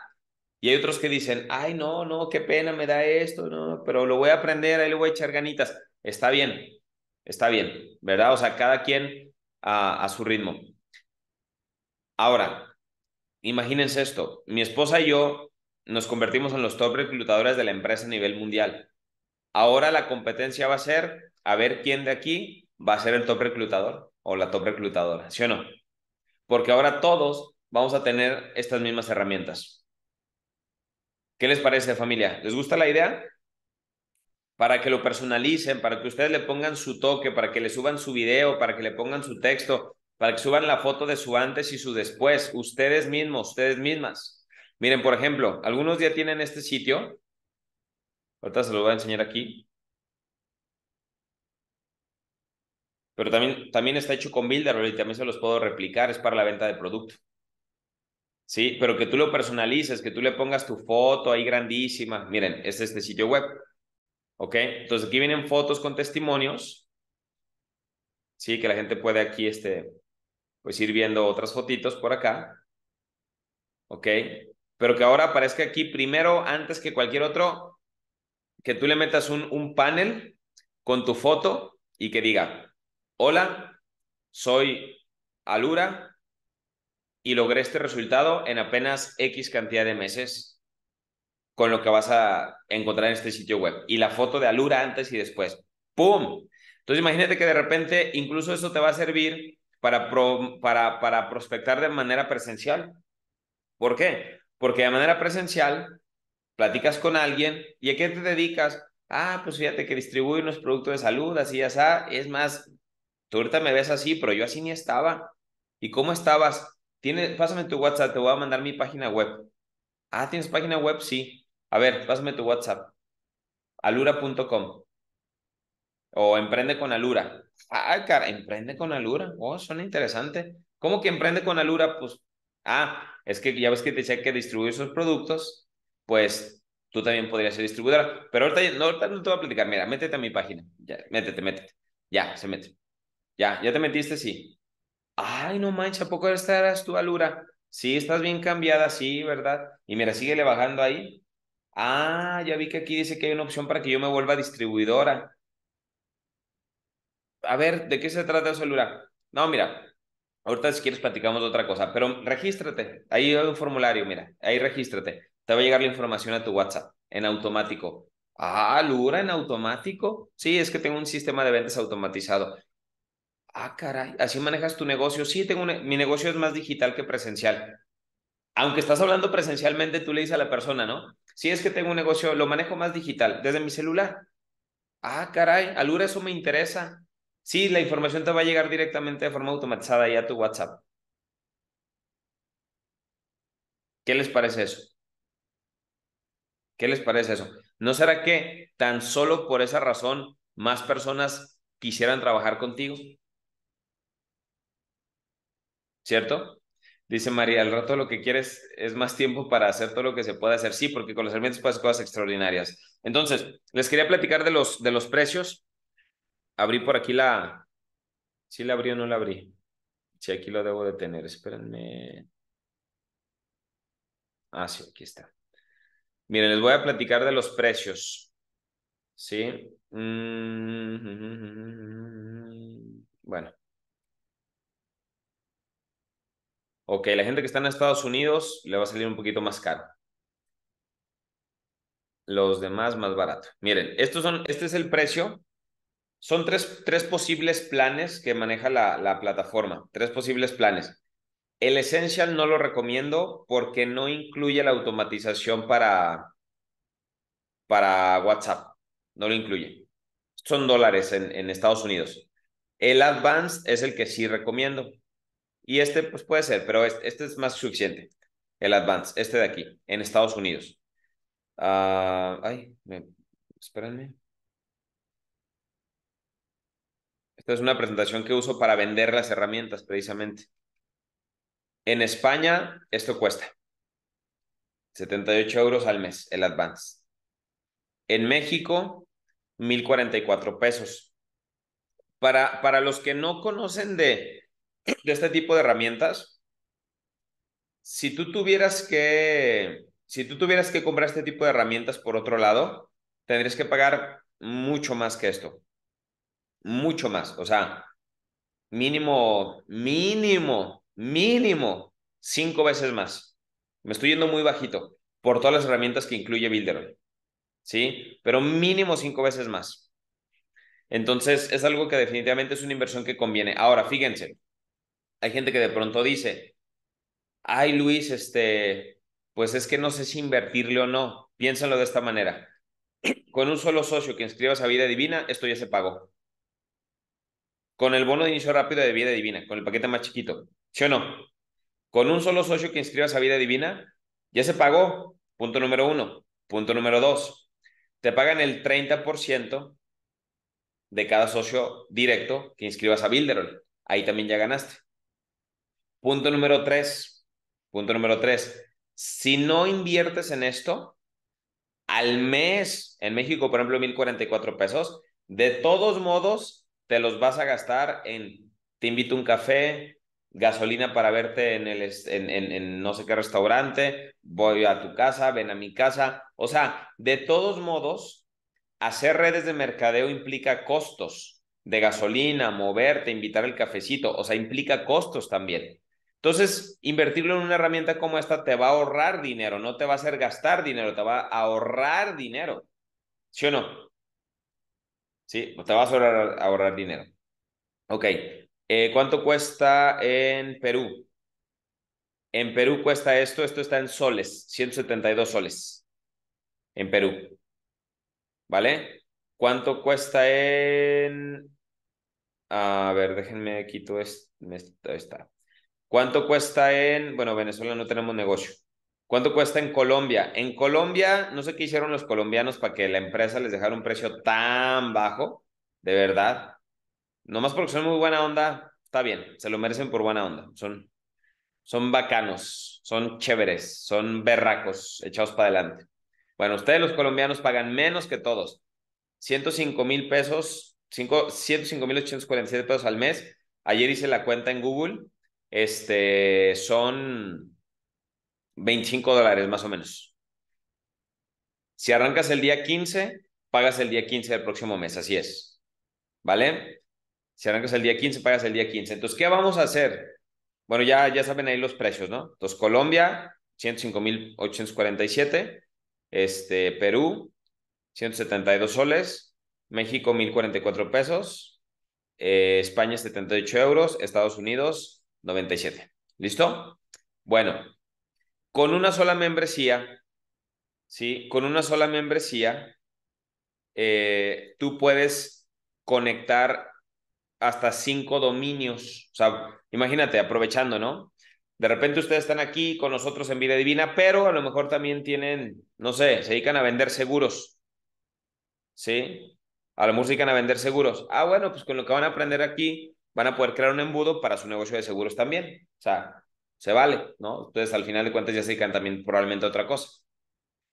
y hay otros que dicen, ay, no, no, qué pena me da esto, no, pero lo voy a aprender, ahí le voy a echar ganitas. Está bien, está bien, ¿verdad? O sea, cada quien a, su ritmo. Ahora, imagínense esto, mi esposa y yo nos convertimos en los top reclutadores de la empresa a nivel mundial. Ahora la competencia va a ser a ver quién de aquí va a ser el top reclutador o la top reclutadora, ¿sí o no? Porque ahora todos vamos a tener estas mismas herramientas. ¿Qué les parece familia? ¿Les gusta la idea? para que lo personalicen, para que ustedes le pongan su toque, para que le suban su video, para que le pongan su texto, para que suban la foto de su antes y su después, ustedes mismos, ustedes mismas. Miren, por ejemplo, algunos ya tienen este sitio. Ahorita se lo voy a enseñar aquí. Pero también, también está hecho con Builder, y también se los puedo replicar, es para la venta de producto. Sí, pero que tú lo personalices, que tú le pongas tu foto ahí grandísima. Miren, este es este sitio web. ¿Ok? Entonces aquí vienen fotos con testimonios. Sí, que la gente puede aquí, este, pues ir viendo otras fotitos por acá. ¿Ok? Pero que ahora aparezca aquí primero, antes que cualquier otro, que tú le metas un, un panel con tu foto y que diga, hola, soy Alura y logré este resultado en apenas X cantidad de meses con lo que vas a encontrar en este sitio web. Y la foto de Alura antes y después. ¡Pum! Entonces imagínate que de repente incluso eso te va a servir para, para, para prospectar de manera presencial. ¿Por qué? Porque de manera presencial platicas con alguien y a qué te dedicas. Ah, pues fíjate que distribuyo unos productos de salud, así ya Es más, tú ahorita me ves así, pero yo así ni estaba. ¿Y cómo estabas? Tienes, pásame tu WhatsApp, te voy a mandar mi página web. Ah, ¿tienes página web? Sí. A ver, pásame tu WhatsApp. Alura.com. O emprende con Alura. Ah, cara, emprende con Alura. Oh, suena interesante. ¿Cómo que emprende con Alura? Pues, ah, es que ya ves que te decía que distribuir sus productos, pues tú también podrías ser distribuidora. Pero ahorita no, ahorita no te voy a platicar. Mira, métete a mi página. Ya, métete, métete. Ya, se mete. Ya, ya te metiste, sí. Ay, no manches, ¿a poco estarás tú, Alura? Sí, estás bien cambiada, sí, ¿verdad? Y mira, síguele bajando ahí. Ah, ya vi que aquí dice que hay una opción para que yo me vuelva distribuidora. A ver, ¿de qué se trata Lura? No, mira, ahorita si quieres platicamos de otra cosa, pero regístrate. Ahí hay un formulario, mira, ahí regístrate. Te va a llegar la información a tu WhatsApp en automático. Ah, Lura en automático. Sí, es que tengo un sistema de ventas automatizado. Ah, caray, así manejas tu negocio. Sí, tengo mi negocio es más digital que presencial aunque estás hablando presencialmente, tú le dices a la persona, ¿no? Si es que tengo un negocio, lo manejo más digital, desde mi celular. Ah, caray, Alura, eso me interesa. Sí, la información te va a llegar directamente de forma automatizada ya a tu WhatsApp. ¿Qué les parece eso? ¿Qué les parece eso? ¿No será que tan solo por esa razón más personas quisieran trabajar contigo? ¿Cierto? Dice María, al rato lo que quieres es más tiempo para hacer todo lo que se pueda hacer. Sí, porque con los herramientas puedes cosas extraordinarias. Entonces, les quería platicar de los, de los precios. Abrí por aquí la... ¿Sí la abrí o no la abrí? Sí, aquí lo debo de tener. Espérenme. Ah, sí, aquí está. Miren, les voy a platicar de los precios. ¿Sí? Mm, mm, mm, bueno. Ok, la gente que está en Estados Unidos le va a salir un poquito más caro. Los demás más barato. Miren, estos son, este es el precio. Son tres, tres posibles planes que maneja la, plataforma. Tres posibles planes. El Essential no lo recomiendo porque no incluye la automatización para, para WhatsApp. No lo incluye. Son dólares en, en Estados Unidos. El Advanced es el que sí recomiendo. Y este, pues puede ser, pero este, es más suficiente. El Advance, este de aquí, en Estados Unidos. Ah, ay, espérenme. Esta es una presentación que uso para vender las herramientas, precisamente. En España, esto cuesta 78 euros al mes, el Advance. En México, 1,044 pesos. Para, para los que no conocen de, de este tipo de herramientas, si tú tuvieras que, si tú tuvieras que comprar este tipo de herramientas por otro lado, tendrías que pagar mucho más que esto. Mucho más. O sea, mínimo, mínimo, mínimo, cinco veces más. Me estoy yendo muy bajito por todas las herramientas que incluye Builderoy. ¿Sí? Pero mínimo cinco veces más. Entonces, es algo que definitivamente es una inversión que conviene. Ahora, fíjense, hay gente que de pronto dice, ay Luis, este, pues es que no sé si invertirle o no. Piénsalo de esta manera. Con un solo socio que inscribas a Vida Divina, esto ya se pagó. Con el bono de inicio rápido de Vida Divina, con el paquete más chiquito. ¿Sí o no? Con un solo socio que inscribas a Vida Divina, ya se pagó. Punto número uno. Punto número dos. Te pagan el 30% de cada socio directo que inscribas a Builderall. Ahí también ya ganaste. Punto número tres. Punto número tres. Si no inviertes en esto, al mes, en México, por ejemplo, 1,044 pesos, de todos modos, te los vas a gastar en te invito un café, gasolina para verte en, el, en, no sé qué restaurante, voy a tu casa, ven a mi casa. O sea, de todos modos, hacer redes de mercadeo implica costos de gasolina, moverte, invitar el cafecito, o sea, implica costos también. Entonces, invertirlo en una herramienta como esta te va a ahorrar dinero, no te va a hacer gastar dinero, te va a ahorrar dinero. ¿Sí o no? Sí, te va a ahorrar, dinero. Ok. Eh, ¿Cuánto cuesta en Perú? En Perú cuesta esto, esto está en soles, 172 soles. En Perú. ¿Vale? ¿Cuánto cuesta en... A ver, déjenme quito esto. está. ¿Cuánto cuesta en, bueno, Venezuela no tenemos negocio? ¿Cuánto cuesta en Colombia? En Colombia, no sé qué hicieron los colombianos para que la empresa les dejara un precio tan bajo, de verdad. Nomás porque son muy buena onda, está bien, se lo merecen por buena onda. Son, son bacanos, son chéveres, son berracos, echados para adelante. Bueno, ustedes los colombianos pagan menos que todos. 105 mil pesos, 105 mil 847 pesos al mes. Ayer hice la cuenta en Google este, son 25 dólares más o menos. Si arrancas el día 15, pagas el día 15 del próximo mes, así es. ¿Vale? Si arrancas el día 15, pagas el día 15. Entonces, ¿qué vamos a hacer? Bueno, ya, ya saben ahí los precios, ¿no? Entonces, Colombia, 105.847. Este, Perú, 172 soles. México, 1.044 pesos. Eh, España, 78 euros. Estados Unidos, 97. ¿Listo? Bueno, con una sola membresía, ¿sí? Con una sola membresía, eh, tú puedes conectar hasta cinco dominios. O sea, imagínate, aprovechando, ¿no? De repente ustedes están aquí con nosotros en Vida Divina, pero a lo mejor también tienen, no sé, se dedican a vender seguros. ¿Sí? A lo mejor se dedican a vender seguros. Ah, bueno, pues con lo que van a aprender aquí, van a poder crear un embudo para su negocio de seguros también. O sea, se vale, ¿no? Entonces, al final de cuentas, ya se dedican también probablemente otra cosa.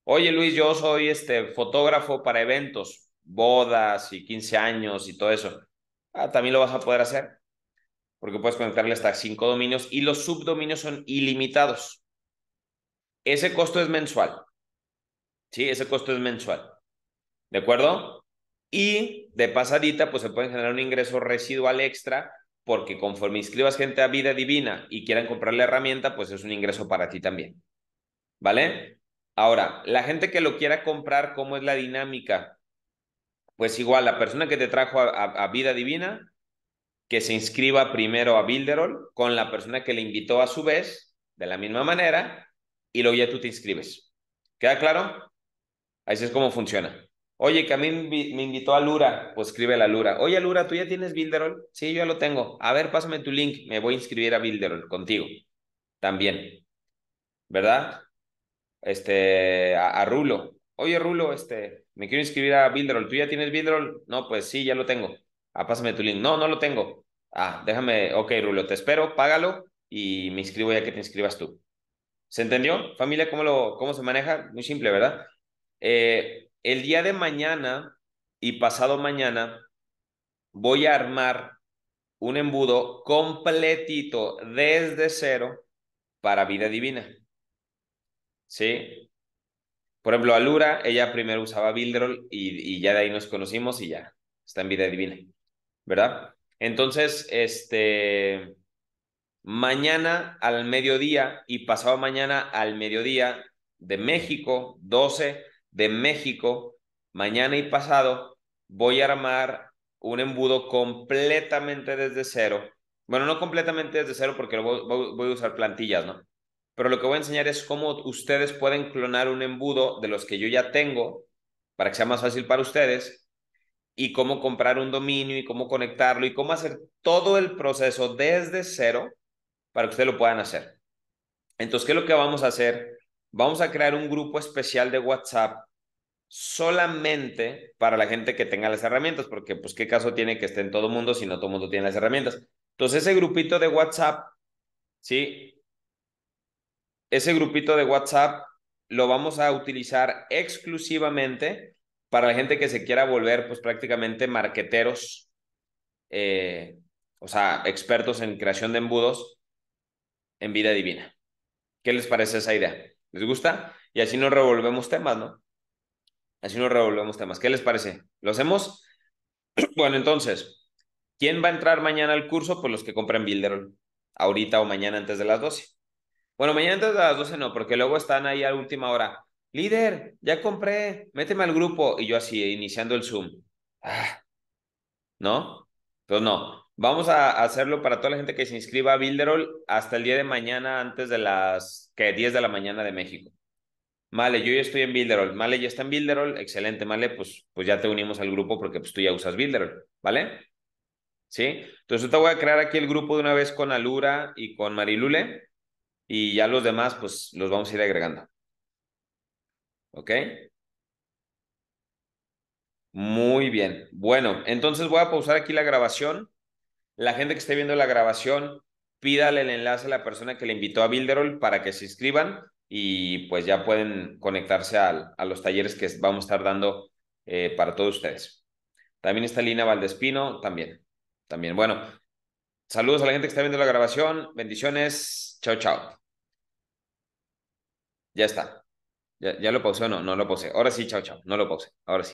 Oye, Luis, yo soy este fotógrafo para eventos, bodas y 15 años y todo eso. Ah, también lo vas a poder hacer, porque puedes conectarle hasta cinco dominios y los subdominios son ilimitados. Ese costo es mensual. Sí, ese costo es mensual. ¿De acuerdo? Y de pasadita, pues se pueden generar un ingreso residual extra porque conforme inscribas gente a vida divina y quieran comprar la herramienta, pues es un ingreso para ti también. ¿Vale? Ahora, la gente que lo quiera comprar, ¿cómo es la dinámica? Pues igual, la persona que te trajo a, vida divina, que se inscriba primero a Builderall con la persona que le invitó a su vez, de la misma manera, y luego ya tú te inscribes. ¿Queda claro? Así es como funciona. Oye, que a mí me invitó a Lura, pues escribe la Lura. Oye, Lura, ¿tú ya tienes Builderall? Sí, yo ya lo tengo. A ver, pásame tu link, me voy a inscribir a Builderall contigo. También. ¿Verdad? Este, a, Rulo. Oye, Rulo, este, me quiero inscribir a Builderall. ¿Tú ya tienes Builderall? No, pues sí, ya lo tengo. Ah, pásame tu link. No, no lo tengo. Ah, déjame, ok, Rulo, te espero, págalo y me inscribo ya que te inscribas tú. ¿Se entendió? Familia, ¿cómo, lo, cómo se maneja? Muy simple, ¿verdad? Eh, el día de mañana y pasado mañana voy a armar un embudo completito desde cero para vida divina. ¿Sí? Por ejemplo, Alura, ella primero usaba Builderol y, y ya de ahí nos conocimos y ya está en vida divina, ¿verdad? Entonces, este, mañana al mediodía y pasado mañana al mediodía de México, 12, de México, mañana y pasado, voy a armar un embudo completamente desde cero. Bueno, no completamente desde cero porque voy, a usar plantillas, ¿no? Pero lo que voy a enseñar es cómo ustedes pueden clonar un embudo de los que yo ya tengo para que sea más fácil para ustedes y cómo comprar un dominio y cómo conectarlo y cómo hacer todo el proceso desde cero para que ustedes lo puedan hacer. Entonces, ¿qué es lo que vamos a hacer? vamos a crear un grupo especial de WhatsApp solamente para la gente que tenga las herramientas, porque pues qué caso tiene que esté en todo mundo si no todo mundo tiene las herramientas. Entonces ese grupito de WhatsApp, ¿sí? Ese grupito de WhatsApp lo vamos a utilizar exclusivamente para la gente que se quiera volver pues prácticamente marqueteros, eh, o sea, expertos en creación de embudos en vida divina. ¿Qué les parece esa idea? ¿Les gusta? Y así nos revolvemos temas, ¿no? Así nos revolvemos temas. ¿Qué les parece? ¿Lo hacemos? <clears throat> Bueno, entonces, ¿quién va a entrar mañana al curso? Pues los que compren Builder ahorita o mañana antes de las 12. Bueno, mañana antes de las 12 no, porque luego están ahí a última hora. Líder, ya compré, méteme al grupo. Y yo así, iniciando el Zoom. Ah, ¿No? Entonces, no. Vamos a hacerlo para toda la gente que se inscriba a Builderall hasta el día de mañana antes de las que 10 de la mañana de México. Vale, yo ya estoy en Builderall. Vale, ya está en Builderall. Excelente, vale, pues, pues ya te unimos al grupo porque pues, tú ya usas Builderall, ¿vale? ¿Sí? Entonces yo te voy a crear aquí el grupo de una vez con Alura y con Marilule y ya los demás pues los vamos a ir agregando. ¿Ok? Muy bien. Bueno, entonces voy a pausar aquí la grabación la gente que esté viendo la grabación, pídale el enlace a la persona que le invitó a bilderol para que se inscriban y pues ya pueden conectarse a, a los talleres que vamos a estar dando eh, para todos ustedes. También está Lina Valdespino, también. También, bueno, saludos a la gente que está viendo la grabación, bendiciones, chao, chao. Ya está. Ya, lo pausé o no, no lo poseo Ahora sí, chao, chao, no lo pausé. Ahora sí.